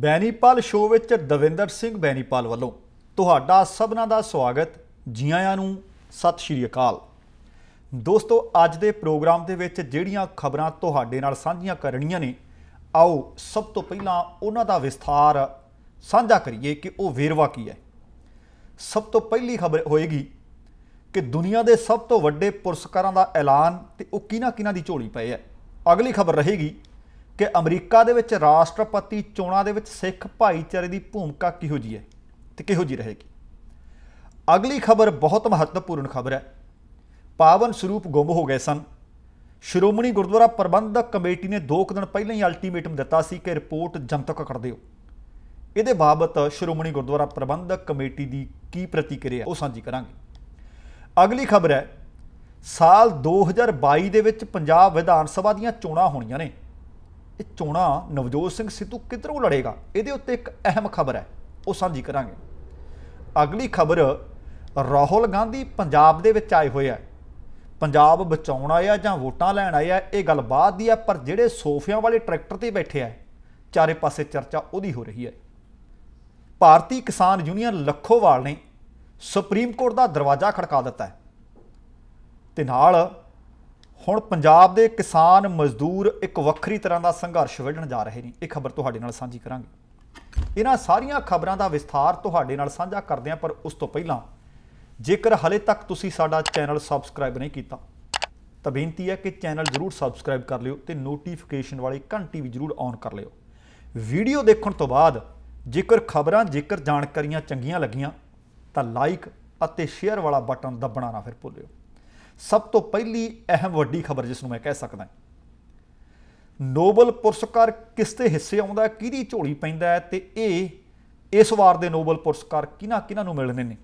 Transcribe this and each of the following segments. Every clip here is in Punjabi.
ਬੈਨੀਪਾਲ ਸ਼ੋਅ ਵਿੱਚ ਦਵਿੰਦਰ ਸਿੰਘ ਬੈਨੀਪਾਲ ਵੱਲੋਂ ਤੁਹਾਡਾ ਸਭਨਾਂ ਦਾ ਸਵਾਗਤ ਜੀ ਆਇਆਂ ਨੂੰ ਸਤਿ ਸ਼੍ਰੀ ਅਕਾਲ ਦੋਸਤੋ ਅੱਜ ਦੇ ਪ੍ਰੋਗਰਾਮ ਦੇ ਵਿੱਚ ਜਿਹੜੀਆਂ ਖਬਰਾਂ ਤੁਹਾਡੇ ਨਾਲ ਸਾਂਝੀਆਂ ਕਰਨੀਆਂ ਨੇ ਆਓ ਸਭ ਤੋਂ ਪਹਿਲਾਂ ਉਹਨਾਂ ਦਾ ਵਿਸਥਾਰ ਸਾਂਝਾ ਕਰੀਏ ਕਿ ਉਹ ਵੇਰਵਾ ਕੀ ਹੈ ਸਭ ਤੋਂ ਪਹਿਲੀ ਖਬਰ ਹੋਏਗੀ ਕਿ ਦੁਨੀਆ ਦੇ ਸਭ ਤੋਂ ਵੱਡੇ ਪੁਰਸਕਾਰਾਂ ਦਾ ਐਲਾਨ ਤੇ ਉਹ ਕਿਨਾਂ ਕਿਨਾਂ ਦੀ ਝੋਲੀ ਪਏ ਹੈ ਅਗਲੀ ਖਬਰ ਰਹੇਗੀ ਕਿ ਅਮਰੀਕਾ ਦੇ ਵਿੱਚ ਰਾਸ਼ਟਰਪਤੀ ਚੋਣਾਂ ਦੇ ਵਿੱਚ ਸਿੱਖ ਭਾਈਚਾਰੇ ਦੀ ਭੂਮਿਕਾ ਕਿਹੋ ਜੀ ਹੈ ਤੇ ਕਿਹੋ ਜੀ ਰਹੇਗੀ ਅਗਲੀ ਖਬਰ ਬਹੁਤ ਮਹੱਤਵਪੂਰਨ ਖਬਰ ਹੈ ਪਾਵਨ ਸਰੂਪ ਗੁੰਮ ਹੋ ਗਏ ਸਨ ਸ਼੍ਰੋਮਣੀ ਗੁਰਦੁਆਰਾ ਪ੍ਰਬੰਧਕ ਕਮੇਟੀ ਨੇ 2 ਦਿਨ ਪਹਿਲਾਂ ਹੀ ਅਲਟੀਮੇਟਮ ਦਿੱਤਾ ਸੀ ਕਿ ਰਿਪੋਰਟ ਜਨਤਕ ਕਰ ਦਿਓ ਇਹਦੇ ਬਾਬਤ ਸ਼੍ਰੋਮਣੀ ਗੁਰਦੁਆਰਾ ਪ੍ਰਬੰਧਕ ਕਮੇਟੀ ਦੀ ਕੀ ਪ੍ਰਤੀਕਿਰਿਆ ਉਹ ਸਾਂਝੀ ਕਰਾਂਗੇ ਅਗਲੀ ਖਬਰ ਹੈ ਸਾਲ 2022 ਦੇ ਵਿੱਚ ਪੰਜਾਬ ਵਿਧਾਨ ਸਭਾ ਦੀਆਂ ਚੋਣਾਂ ਹੋਣੀਆਂ ਨੇ ਇਹ ਚੋਣਾ ਨਵਜੋਤ ਸਿੰਘ ਸਿੱਧੂ ਕਿੱਧਰੋਂ ਲੜੇਗਾ ਇਹਦੇ ਉੱਤੇ ਇੱਕ ਅਹਿਮ ਖਬਰ ਹੈ ਉਹ ਸਾਂਝੀ ਕਰਾਂਗੇ ਅਗਲੀ ਖਬਰ ਰਾਹੁਲ ਗਾਂਧੀ ਪੰਜਾਬ ਦੇ ਵਿੱਚ ਆਏ ਹੋਏ ਆ ਪੰਜਾਬ ਬਚਾਉਣ ਆਇਆ ਜਾਂ ਵੋਟਾਂ ਲੈਣ ਆਇਆ ਇਹ ਗੱਲ ਬਾਅਦ ਦੀ ਆ ਪਰ ਜਿਹੜੇ ਸੋਫਿਆਂ ਵਾਲੇ ਟਰੈਕਟਰ ਤੇ ਬੈਠੇ ਆ ਚਾਰੇ ਪਾਸੇ ਚਰਚਾ ਉਹਦੀ ਹੋ ਰਹੀ ਹੈ ਭਾਰਤੀ ਕਿਸਾਨ ਯੂਨੀਅਨ ਲੱਖੋਵਾਲ ਨੇ ਸੁਪਰੀਮ ਕੋਰਟ ਦਾ ਦਰਵਾਜ਼ਾ ਖੜਕਾ ਦਿੱਤਾ ਤੇ ਨਾਲ ਹੁਣ ਪੰਜਾਬ ਦੇ ਕਿਸਾਨ ਮਜ਼ਦੂਰ ਇੱਕ ਵੱਖਰੀ ਤਰ੍ਹਾਂ ਦਾ ਸੰਘਰਸ਼ ਵਿੜਨ ਜਾ ਰਹੇ ਨੇ ਇਹ ਖਬਰ ਤੁਹਾਡੇ ਨਾਲ ਸਾਂਝੀ ਕਰਾਂਗੇ ਇਹਨਾਂ ਸਾਰੀਆਂ ਖਬਰਾਂ ਦਾ ਵਿਸਥਾਰ ਤੁਹਾਡੇ ਨਾਲ ਸਾਂਝਾ ਕਰਦੇ ਹਾਂ ਪਰ ਉਸ ਤੋਂ ਪਹਿਲਾਂ ਜੇਕਰ ਹਲੇ ਤੱਕ ਤੁਸੀਂ ਸਾਡਾ ਚੈਨਲ ਸਬਸਕ੍ਰਾਈਬ ਨਹੀਂ ਕੀਤਾ ਤਾਂ ਬੇਨਤੀ ਹੈ ਕਿ ਚੈਨਲ ਜ਼ਰੂਰ ਸਬਸਕ੍ਰਾਈਬ ਕਰ ਲਿਓ ਤੇ ਨੋਟੀਫਿਕੇਸ਼ਨ ਵਾਲੀ ਘੰਟੀ ਵੀ ਜ਼ਰੂਰ ਔਨ ਕਰ ਲਿਓ ਵੀਡੀਓ ਦੇਖਣ ਤੋਂ ਬਾਅਦ ਜੇਕਰ ਖਬਰਾਂ ਜੇਕਰ ਜਾਣਕਾਰੀਆਂ ਚੰਗੀਆਂ ਲੱਗੀਆਂ ਤਾਂ ਲਾਈਕ ਅਤੇ ਸ਼ੇਅਰ ਵਾਲਾ ਬਟਨ ਦਬਣਾ ਨਾ ਫਿਰ ਭੁੱਲਿਓ ਸਭ ਤੋਂ ਪਹਿਲੀ ਅਹਿਮ ਵੱਡੀ ਖਬਰ ਜਿਸ ਨੂੰ ਮੈਂ ਕਹਿ ਸਕਦਾ ਨੋਬਲ ਪੁਰਸਕਾਰ ਕਿਸ ਤੇ ਹਿੱਸੇ ਆਉਂਦਾ ਕਿਹਦੀ ਝੋਲੀ ਪੈਂਦਾ ਹੈ ਤੇ ਇਹ ਇਸ ਵਾਰ ਦੇ ਨੋਬਲ ਪੁਰਸਕਾਰ ਕਿਹਨਾਂ ਕਿਹਨਾਂ ਨੂੰ ਮਿਲਣੇ ਨੇ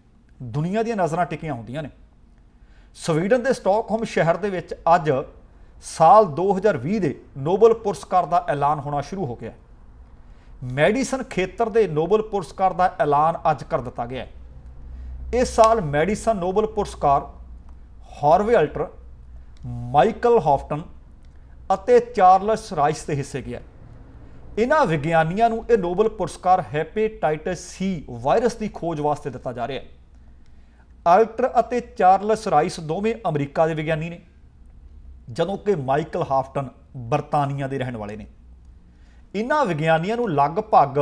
ਦੁਨੀਆ ਦੀਆਂ ਨਜ਼ਰਾਂ ਟਿਕੀਆਂ ਹੁੰਦੀਆਂ ਨੇ ਸਵੀਡਨ ਦੇ ਸਟਾਕਹੋਮ ਸ਼ਹਿਰ ਦੇ ਵਿੱਚ ਅੱਜ ਸਾਲ 2020 ਦੇ ਨੋਬਲ ਪੁਰਸਕਾਰ ਦਾ ਐਲਾਨ ਹੋਣਾ ਸ਼ੁਰੂ ਹੋ ਗਿਆ ਮੈਡੀਸਨ ਖੇਤਰ ਦੇ ਨੋਬਲ ਪੁਰਸਕਾਰ ਦਾ ਐਲਾਨ ਅੱਜ ਕਰ ਦਿੱਤਾ ਗਿਆ ਹੈ ਇਸ ਸਾਲ ਮੈਡੀਸਨ ਨੋਬਲ ਪੁਰਸਕਾਰ ਹਾਰਵੇ ਅਲਟਰ ਮਾਈਕਲ ਹਾਫਟਨ ਅਤੇ ਚਾਰਲਸ ਰਾਈਸ ਦੇ ਹਿੱਸੇ ਗਿਆ ਇਹਨਾਂ ਵਿਗਿਆਨੀਆਂ ਨੂੰ ਇਹ ਨੋਬਲ ਪੁਰਸਕਾਰ ਹੈਪੇਟਾਈਟਸ ਸੀ ਵਾਇਰਸ ਦੀ ਖੋਜ ਵਾਸਤੇ ਦਿੱਤਾ ਜਾ ਰਿਹਾ ਹੈ ਅਲਟਰ ਅਤੇ ਚਾਰਲਸ ਰਾਈਸ ਦੋਵੇਂ ਅਮਰੀਕਾ ਦੇ ਵਿਗਿਆਨੀ ਨੇ ਜਦੋਂ ਕਿ ਮਾਈਕਲ ਹਾਫਟਨ ਬਰਤਾਨੀਆ ਦੇ ਰਹਿਣ ਵਾਲੇ ਨੇ ਇਹਨਾਂ ਵਿਗਿਆਨੀਆਂ ਨੂੰ ਲਗਭਗ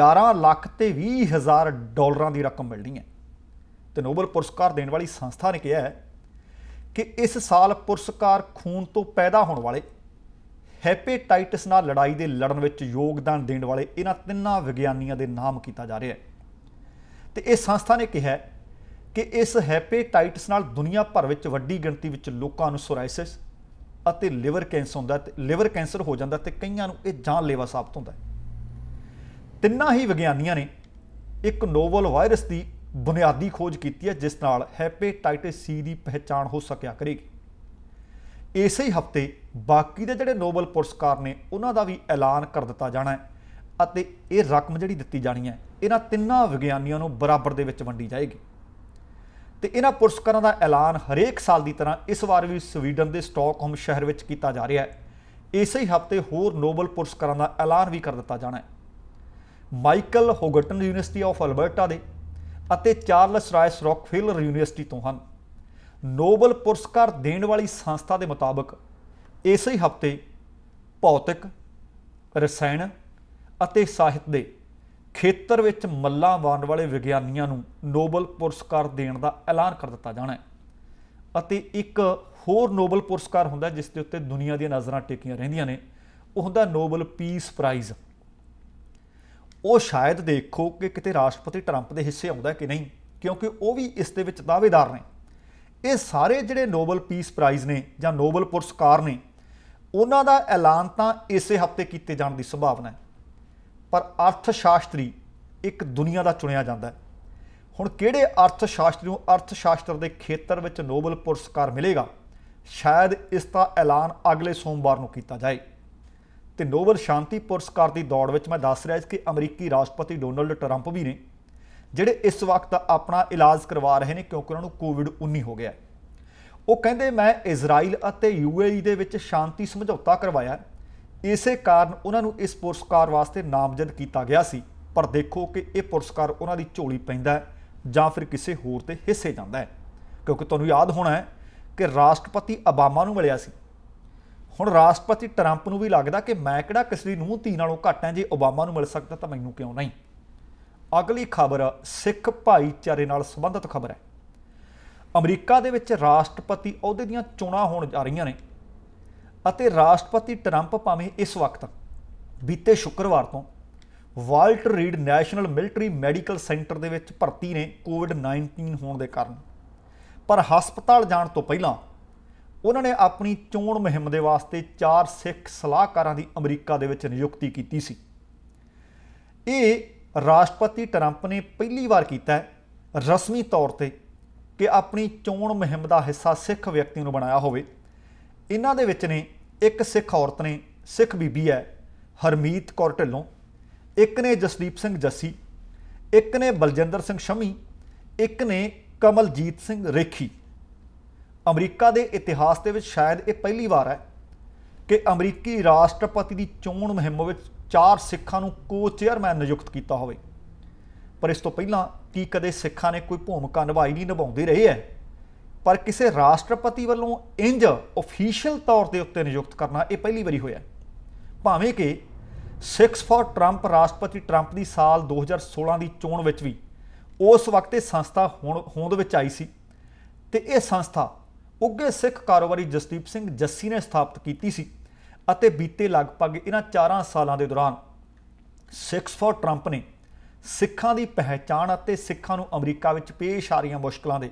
11 ਲੱਖ ਤੇ 20 ਹਜ਼ਾਰ ਡਾਲਰਾਂ ਦੀ ਰਕਮ ਮਿਲਣੀ ਹੈ ਤੇ ਨੋਬਲ ਪੁਰਸਕਾਰ ਦੇਣ ਵਾਲੀ ਸੰਸਥਾ ਨੇ ਕਿਹਾ ਕਿ ਇਸ ਸਾਲ ਪੁਰਸਕਾਰ ਖੂਨ ਤੋਂ ਪੈਦਾ ਹੋਣ ਵਾਲੇ ਹੈਪੇਟਾਈਟਸ ਨਾਲ ਲੜਾਈ ਦੇ ਲੜਨ ਵਿੱਚ ਯੋਗਦਾਨ ਦੇਣ ਵਾਲੇ ਇਹਨਾਂ ਤਿੰਨਾਂ ਵਿਗਿਆਨੀਆਂ ਦੇ ਨਾਮ ਕੀਤਾ ਜਾ ਰਿਹਾ ਹੈ ਤੇ ਇਹ ਸੰਸਥਾ ਨੇ ਕਿਹਾ ਕਿ ਇਸ ਹੈਪੇਟਾਈਟਸ ਨਾਲ ਦੁਨੀਆ ਭਰ ਵਿੱਚ ਵੱਡੀ ਗਿਣਤੀ ਵਿੱਚ ਲੋਕਾਂ ਨੂੰ ਸੋਰਾਇਸਿਸ ਅਤੇ ਲਿਵਰ ਕੈਂਸਰ ਹੁੰਦਾ ਤੇ ਲਿਵਰ ਕੈਂਸਰ ਹੋ ਜਾਂਦਾ ਤੇ ਕਈਆਂ ਨੂੰ ਇਹ ਜਾਨਲੇਵਾ ਸਾਬਤ ਹੁੰਦਾ ਹੈ ਤਿੰਨਾਂ ਹੀ ਵਿਗਿਆਨੀਆਂ ਨੇ ਇੱਕ ਨੋਵਲ ਵਾਇਰਸ ਦੀ ਬੁਨਿਆਦੀ ਖੋਜ ਕੀਤੀ ਹੈ ਜਿਸ ਨਾਲ ਹੈਪੇਟਾਈਟਿਸ ਸੀ ਦੀ ਪਹਿਚਾਣ ਹੋ ਸਕਿਆ ਕਰੇਗੀ ਇਸੇ ਹੀ ਹਫਤੇ ਬਾਕੀ ਦੇ ਜਿਹੜੇ ਨੋਬਲ ਪੁਰਸਕਾਰ ਨੇ ਉਹਨਾਂ ਦਾ ਵੀ ਐਲਾਨ ਕਰ ਦਿੱਤਾ ਜਾਣਾ ਹੈ ਅਤੇ ਇਹ ਰਕਮ ਜਿਹੜੀ ਦਿੱਤੀ ਜਾਣੀ ਹੈ ਇਹਨਾਂ ਤਿੰਨਾਂ ਵਿਗਿਆਨੀਆਂ ਨੂੰ ਬਰਾਬਰ ਦੇ ਵਿੱਚ ਵੰਡੀ ਜਾਏਗੀ ਤੇ ਇਹਨਾਂ ਪੁਰਸਕਾਰਾਂ ਦਾ ਐਲਾਨ ਹਰੇਕ ਸਾਲ ਦੀ ਤਰ੍ਹਾਂ ਇਸ ਵਾਰ ਵੀ ਸਵੀਡਨ ਦੇ ਸਟਾਕਹੋਮ ਸ਼ਹਿਰ ਵਿੱਚ ਕੀਤਾ ਜਾ ਰਿਹਾ ਹੈ ਇਸੇ ਹੀ ਹਫਤੇ ਹੋਰ ਨੋਬਲ ਪੁਰਸਕਾਰਾਂ ਦਾ ਐਲਾਨ ਵੀ ਕਰ ਦਿੱਤਾ ਜਾਣਾ ਹੈ Michael Houghton university of Alberta ਦੇ ਅਤੇ ਚਾਰਲਸ ਰਾਇਸ ਰੌਕਫਿਲਰ ਯੂਨੀਵਰਸਿਟੀ ਤੋਂ ਹਨ ਨੋਬਲ ਪੁਰਸਕਾਰ ਦੇਣ ਵਾਲੀ ਸੰਸਥਾ ਦੇ ਮੁਤਾਬਕ ਇਸੇ ਹਫਤੇ ਭੌਤਿਕ ਰਸਾਇਣ ਅਤੇ ਸਾਹਿਤ ਦੇ ਖੇਤਰ ਵਿੱਚ ਮੱਲਾਂ ਵਾਣ ਵਾਲੇ ਵਿਗਿਆਨੀਆਂ ਨੂੰ ਨੋਬਲ ਪੁਰਸਕਾਰ ਦੇਣ ਦਾ ਐਲਾਨ ਕਰ ਦਿੱਤਾ ਜਾਣਾ ਹੈ ਅਤੇ ਇੱਕ ਹੋਰ ਨੋਬਲ ਪੁਰਸਕਾਰ ਹੁੰਦਾ ਜਿਸ ਦੇ ਉੱਤੇ ਦੁਨੀਆ ਦੀਆਂ ਨਜ਼ਰਾਂ ਟਿਕੀਆਂ ਰਹਿੰਦੀਆਂ ਨੇ ਉਹ ਹੁੰਦਾ ਨੋਬਲ ਪੀਸ ਪ੍ਰਾਈਜ਼ ਉਹ ਸ਼ਾਇਦ ਦੇਖੋ ਕਿ ਕਿਤੇ ਰਾਸ਼ਟਰਪਤੀ ਟਰੰਪ ਦੇ ਹਿੱਸੇ ਆਉਂਦਾ ਕਿ ਨਹੀਂ ਕਿਉਂਕਿ ਉਹ ਵੀ ਇਸ ਦੇ ਵਿੱਚ ਦਾਅਵੇਦਾਰ ਨੇ ਇਹ ਸਾਰੇ ਜਿਹੜੇ ਨੋਬਲ ਪੀਸ ਪ੍ਰਾਈਜ਼ ਨੇ ਜਾਂ ਨੋਬਲ ਪੁਰਸਕਾਰ ਨੇ ਉਹਨਾਂ ਦਾ ਐਲਾਨ ਤਾਂ ਇਸੇ ਹਫਤੇ ਕੀਤੇ ਜਾਣ ਦੀ ਸੰਭਾਵਨਾ ਹੈ ਪਰ ਅਰਥ ਸ਼ਾਸਤਰੀ ਇੱਕ ਦੁਨੀਆ ਦਾ ਚੁਣਿਆ ਜਾਂਦਾ ਹੈ ਹੁਣ ਕਿਹੜੇ ਅਰਥ ਸ਼ਾਸਤਰੀ ਨੂੰ ਅਰਥ ਸ਼ਾਸਤਰ ਦੇ ਖੇਤਰ ਵਿੱਚ ਨੋਬਲ ਪੁਰਸਕਾਰ ਮਿਲੇਗਾ ਸ਼ਾਇਦ ਇਸ ਦਾ ਐਲਾਨ ਅਗਲੇ ਸੋਮਵਾਰ ਨੂੰ ਕੀਤਾ ਜਾਏ ਤੇ ਨੋਬਲ ਸ਼ਾਂਤੀ ਪੁਰਸਕਾਰ ਦੀ ਦੌੜ ਵਿੱਚ ਮੈਂ ਦੱਸ ਰਿਹਾ ਕਿ ਅਮਰੀਕੀ ਰਾਸ਼ਟਰਪਤੀ ਡੋਨਲਡ ਟਰੰਪ ਵੀ ਨੇ ਜਿਹੜੇ ਇਸ ਵਕਤ ਆਪਣਾ ਇਲਾਜ ਕਰਵਾ ਰਹੇ ਨੇ ਕਿਉਂਕਿ ਉਹਨਾਂ ਨੂੰ ਕੋਵਿਡ-19 ਹੋ ਗਿਆ ਉਹ ਕਹਿੰਦੇ ਮੈਂ ਇਜ਼ਰਾਈਲ ਅਤੇ ਯੂਏਈ ਦੇ ਵਿੱਚ ਸ਼ਾਂਤੀ ਸਮਝੌਤਾ ਕਰਵਾਇਆ ਇਸੇ ਕਾਰਨ ਉਹਨਾਂ ਨੂੰ ਇਸ ਪੁਰਸਕਾਰ ਵਾਸਤੇ ਨਾਮਜ਼ਦ ਕੀਤਾ ਗਿਆ ਸੀ ਪਰ ਦੇਖੋ ਕਿ ਇਹ ਪੁਰਸਕਾਰ ਉਹਨਾਂ ਦੀ ਝੋਲੀ ਪੈਂਦਾ ਜਾਂ ਫਿਰ ਕਿਸੇ ਹੋਰ ਤੇ ਹਿੱਸੇ ਜਾਂਦਾ ਹੈ ਕਿਉਂਕਿ ਤੁਹਾਨੂੰ ਯਾਦ ਹੋਣਾ ਹੈ ਕਿ ਰਾਸ਼ਟਰਪਤੀ ਅਬਾਮਾ ਨੂੰ ਮਿਲਿਆ ਸੀ ਹੁਣ ਰਾਸ਼ਟਰਪਤੀ ਟਰੰਪ ਨੂੰ ਵੀ ਲੱਗਦਾ ਕਿ ਮੈਂ ਕਿਹੜਾ ਕਿਸੇ ਨੂੰ ਧੀ ਨਾਲੋਂ ਘੱਟ ਹਾਂ ਜੇ ਓਬਾਮਾ ਨੂੰ ਮਿਲ ਸਕਦਾ ਤਾਂ ਮੈਨੂੰ ਕਿਉਂ ਨਹੀਂ ਅਗਲੀ ਖਬਰ ਸਿੱਖ ਭਾਈਚਾਰੇ ਨਾਲ ਸੰਬੰਧਿਤ ਖਬਰ ਹੈ ਅਮਰੀਕਾ ਦੇ ਵਿੱਚ ਰਾਸ਼ਟਰਪਤੀ ਅਹੁਦੇ ਦੀਆਂ ਚੋਣਾਂ ਹੋਣ ਜਾ ਰਹੀਆਂ ਨੇ ਅਤੇ ਰਾਸ਼ਟਰਪਤੀ ਟਰੰਪ ਭਾਵੇਂ ਇਸ ਵਕਤ ਬੀਤੇ ਸ਼ੁੱਕਰਵਾਰ ਤੋਂ Walter Reed National Military Medical Center ਦੇ ਵਿੱਚ ਭਰਤੀ ਨੇ ਕੋਵਿਡ-19 ਹੋਣ ਦੇ ਕਾਰਨ ਪਰ ਹਸਪਤਾਲ ਜਾਣ ਤੋਂ ਪਹਿਲਾਂ ਉਹਨਾਂ ਨੇ ਆਪਣੀ ਚੋਣ ਮੁਹਿੰਮ ਦੇ ਵਾਸਤੇ ਚਾਰ ਸਿੱਖ ਸਲਾਹਕਾਰਾਂ ਦੀ ਅਮਰੀਕਾ ਦੇ ਵਿੱਚ ਨਿਯੁਕਤੀ ਕੀਤੀ ਸੀ ਇਹ ਰਾਸ਼ਟਰਪਤੀ ਟਰੰਪ ਨੇ ਪਹਿਲੀ ਵਾਰ ਕੀਤਾ ਹੈ ਰਸਮੀ ਤੌਰ ਤੇ ਕਿ ਆਪਣੀ ਚੋਣ ਮੁਹਿੰਮ ਦਾ ਹਿੱਸਾ ਸਿੱਖ ਵਿਅਕਤੀ ਨੂੰ ਬਣਾਇਆ ਹੋਵੇ ਇਹਨਾਂ ਦੇ ਵਿੱਚ ਨੇ ਇੱਕ ਸਿੱਖ ਔਰਤ ਨੇ ਸਿੱਖ ਬੀਬੀ ਹੈ ਹਰਮੀਤ ਕੌਰ ਢਿੱਲੋਂ ਇੱਕ ਨੇ ਜਸਦੀਪ ਸਿੰਘ ਜੱਸੀ ਇੱਕ ਨੇ ਬਲਜਿੰਦਰ ਸਿੰਘ ਸ਼ਮੀ ਇੱਕ ਨੇ ਕਮਲਜੀਤ ਸਿੰਘ ਰੇਖੀ ਅਮਰੀਕਾ ਦੇ ਇਤਿਹਾਸ ਦੇ ਵਿੱਚ ਸ਼ਾਇਦ ਇਹ ਪਹਿਲੀ ਵਾਰ ਹੈ ਕਿ ਅਮਰੀਕੀ ਰਾਸ਼ਟਰਪਤੀ ਦੀ ਚੋਣ ਮੁਹਿੰਮ ਵਿੱਚ ਚਾਰ ਸਿੱਖਾਂ ਨੂੰ ਕੋ ਚੇਅਰਮੈਨ ਨਿਯੁਕਤ ਕੀਤਾ ਹੋਵੇ ਪਰ ਇਸ ਤੋਂ ਪਹਿਲਾਂ ਕੀ ਕਦੇ ਸਿੱਖਾਂ ਨੇ ਕੋਈ ਭੂਮਿਕਾ ਨਿਭਾਈ ਨਹੀਂ ਨਿਭਾਉਂਦੇ ਰਹੇ ਹੈ ਪਰ ਕਿਸੇ ਰਾਸ਼ਟਰਪਤੀ ਵੱਲੋਂ ਇੰਜ ਅਫੀਸ਼ੀਅਲ ਤੌਰ ਤੇ ਉੱਤੇ ਨਿਯੁਕਤ ਕਰਨਾ ਇਹ ਪਹਿਲੀ ਵਾਰੀ ਹੋਇਆ ਭਾਵੇਂ ਕਿ ਸਿਕਸ ਫਾਰ ਟਰੰਪ ਰਾਸ਼ਟਰਪਤੀ ਟਰੰਪ ਦੀ ਸਾਲ 2016 ਦੀ ਚੋਣ ਵਿੱਚ ਵੀ ਉਸ ਵਕਤ ਇਹ ਸੰਸਥਾ ਹੋਂਦ ਵਿੱਚ ਆਈ ਸੀ ਤੇ ਇਹ ਸੰਸਥਾ ਉੱਗੇ ਸਿੱਖ ਕਾਰੋਬਾਰੀ ਜਸਦੀਪ ਸਿੰਘ ਜੱਸੀ ਨੇ ਸਥਾਪਿਤ ਕੀਤੀ ਸੀ ਅਤੇ ਬੀਤੇ ਲਗਭਗ ਇਹਨਾਂ 4 ਸਾਲਾਂ ਦੇ ਦੌਰਾਨ ਸਿਕਸ ਫॉर ਟਰੰਪ ਨੇ ਸਿੱਖਾਂ ਦੀ ਪਹਿਚਾਣ ਅਤੇ ਸਿੱਖਾਂ ਨੂੰ ਅਮਰੀਕਾ ਵਿੱਚ ਪੇਸ਼ ਆ ਰਹੀਆਂ ਮੁਸ਼ਕਲਾਂ ਦੇ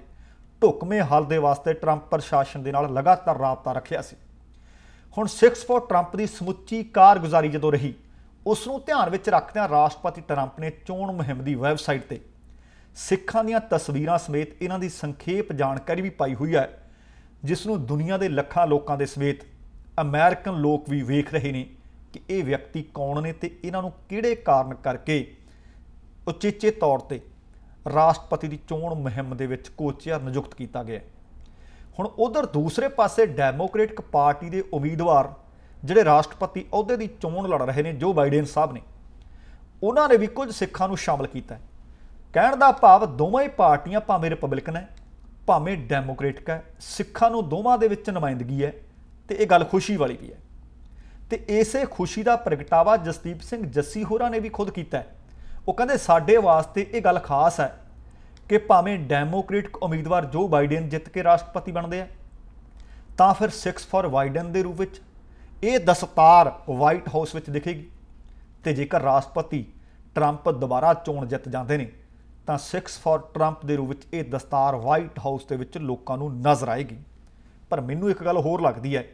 ਢੁਕਵੇਂ ਹੱਲ ਦੇ ਵਾਸਤੇ ਟਰੰਪ ਪ੍ਰਸ਼ਾਸਨ ਦੇ ਨਾਲ ਲਗਾਤਾਰ ਰਾਬਤਾ ਰੱਖਿਆ ਸੀ ਹੁਣ ਸਿਕਸ ਫॉर ਟਰੰਪ ਦੀ ਸਮੁੱਚੀ ਕਾਰਗੁਜ਼ਾਰੀ ਜਦੋਂ ਰਹੀ ਉਸ ਨੂੰ ਧਿਆਨ ਵਿੱਚ ਰੱਖਦਿਆਂ ਰਾਸ਼ਟਰਪਤੀ ਟਰੰਪ ਨੇ ਚੋਣ ਮੁਹਿੰਮ ਦੀ ਵੈਬਸਾਈਟ ਤੇ ਸਿੱਖਾਂ ਦੀਆਂ ਤਸਵੀਰਾਂ ਸਮੇਤ ਇਹਨਾਂ ਦੀ ਸੰਖੇਪ ਜਾਣਕਾਰੀ ਵੀ ਪਾਈ ਹੋਈ ਹੈ ਜਿਸ ਨੂੰ ਦੁਨੀਆ ਦੇ ਲੱਖਾਂ ਲੋਕਾਂ ਦੇ ਸਮੇਤ ਅਮਰੀਕਨ ਲੋਕ ਵੀ ਵੇਖ ਰਹੇ ਨੇ ਕਿ ਇਹ ਵਿਅਕਤੀ ਕੌਣ ਨੇ ਤੇ ਇਹਨਾਂ ਨੂੰ ਕਿਹੜੇ ਕਾਰਨ ਕਰਕੇ ਉਚੇਚੇ ਤੌਰ ਤੇ ਰਾਸ਼ਟਰਪਤੀ ਦੀ ਚੋਣ ਮਹਿੰਮ ਦੇ ਵਿੱਚ ਕੋਚਿਆ ਨਿਯੁਕਤ ਕੀਤਾ ਗਿਆ ਹੁਣ ਉਧਰ ਦੂਸਰੇ ਪਾਸੇ ਡੈਮੋਕ੍ਰੈਟਿਕ ਪਾਰਟੀ ਦੇ ਉਮੀਦਵਾਰ ਜਿਹੜੇ ਰਾਸ਼ਟਰਪਤੀ ਅਹੁਦੇ ਦੀ ਚੋਣ ਲੜ ਰਹੇ ਨੇ ਜੋ ਬਾਈਡਨ ਸਾਹਿਬ ਨੇ ਉਹਨਾਂ ਨੇ ਵੀ ਕੁਝ ਸਿੱਖਾਂ ਨੂੰ ਸ਼ਾਮਲ ਕੀਤਾ ਹੈ ਕਹਿਣ ਦਾ ਭਾਵ ਦੋਵੇਂ ਪਾਰਟੀਆਂ ਭਾਵੇਂ ਰਿਪਬਲਿਕਨ ਹੈ ਭਾਵੇਂ ਡੈਮੋਕ੍ਰੈਟਿਕ ਹੈ ਸਿੱਖਾਂ ਨੂੰ ਦੋਵਾਂ ਦੇ ਵਿੱਚ ਨੁਮਾਇੰਦਗੀ ਹੈ ਤੇ ਇਹ ਗੱਲ ਖੁਸ਼ੀ ਵਾਲੀ ਵੀ ਹੈ ਤੇ ਇਸੇ ਖੁਸ਼ੀ ਦਾ ਪ੍ਰਗਟਾਵਾ ਜਸਦੀਪ ਸਿੰਘ ਜੱਸੀ ਹੋਰਾਂ ਨੇ ਵੀ ਖੁਦ ਕੀਤਾ ਉਹ ਕਹਿੰਦੇ ਸਾਡੇ ਵਾਸਤੇ ਇਹ ਗੱਲ ਖਾਸ ਹੈ ਕਿ ਭਾਵੇਂ ਡੈਮੋਕ੍ਰੇਟਿਕ ਉਮੀਦਵਾਰ ਜੋ ਬਾਈਡਨ ਜਿੱਤ ਕੇ ਰਾਸ਼ਟਰਪਤੀ ਬਣਦੇ ਆ ਤਾਂ ਫਿਰ 6 ਫਾਰ ਬਾਈਡਨ ਦੇ ਰੂਪ ਵਿੱਚ ਇਹ ਦਸਤਾਰ ਵਾਈਟ ਹਾਊਸ ਵਿੱਚ ਦਿਖੇਗੀ ਤੇ ਜੇਕਰ ਰਾਸ਼ਟਰਪਤੀ ਟਰੰਪ ਦੁਬਾਰਾ ਚੋਣ ਜਿੱਤ ਜਾਂਦੇ ਨੇ ਤਾਂ 6 ਫਾਰ ਟਰੰਪ ਦੇ ਰੂਪ ਵਿੱਚ ਇਹ ਦਸਤਾਰ ਵਾਈਟ ਹਾਊਸ ਦੇ ਵਿੱਚ ਲੋਕਾਂ ਨੂੰ ਨਜ਼ਰ ਆਏਗੀ ਪਰ ਮੈਨੂੰ ਇੱਕ ਗੱਲ ਹੋਰ ਲੱਗਦੀ ਹੈ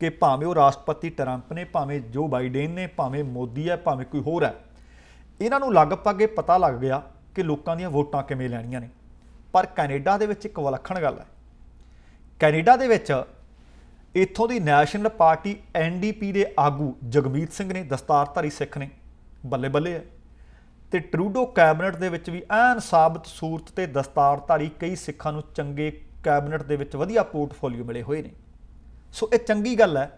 ਕਿ ਭਾਵੇਂ ਉਹ ਰਾਸ਼ਟਰਪਤੀ ਟਰੰਪ ਨੇ ਭਾਵੇਂ ਜੋ ਬਾਈਡਨ ਨੇ ਭਾਵੇਂ ਮੋਦੀ ਹੈ ਭਾਵੇਂ ਕੋਈ ਹੋਰ ਹੈ ਇਹਨਾਂ ਨੂੰ ਲਗਭਗ ਇਹ ਪਤਾ ਲੱਗ ਗਿਆ ਕਿ ਲੋਕਾਂ ਦੀਆਂ ਵੋਟਾਂ ਕਿਵੇਂ ਲੈਣੀਆਂ ਨੇ ਪਰ ਕੈਨੇਡਾ ਦੇ ਵਿੱਚ ਇੱਕ ਵਿਲੱਖਣ ਗੱਲ ਹੈ ਕੈਨੇਡਾ ਦੇ ਵਿੱਚ ਇੱਥੋਂ ਦੀ ਨੈਸ਼ਨਲ ਪਾਰਟੀ ਐਨਡੀਪੀ ਦੇ ਆਗੂ ਜਗਮੀਤ ਸਿੰਘ ਨੇ ਦਸਤਾਰਧਾਰੀ ਸਿੱਖ ਨੇ ਬੱਲੇ ਬੱਲੇ ਹੈ ਤੇ ਟਰੂਡੋ ਕੈਬਨਟ ਦੇ ਵਿੱਚ ਵੀ ਐਨ ਸਾਬਤ ਸੂਰਤ ਤੇ ਦਸਤਾਰਧਾਰੀ ਕਈ ਸਿੱਖਾਂ ਨੂੰ ਚੰਗੇ ਕੈਬਨਟ ਦੇ ਵਿੱਚ ਵਧੀਆ ਪੋਰਟਫੋਲੀਓ ਮਿਲੇ ਹੋਏ ਨੇ ਸੋ ਇਹ ਚੰਗੀ ਗੱਲ ਹੈ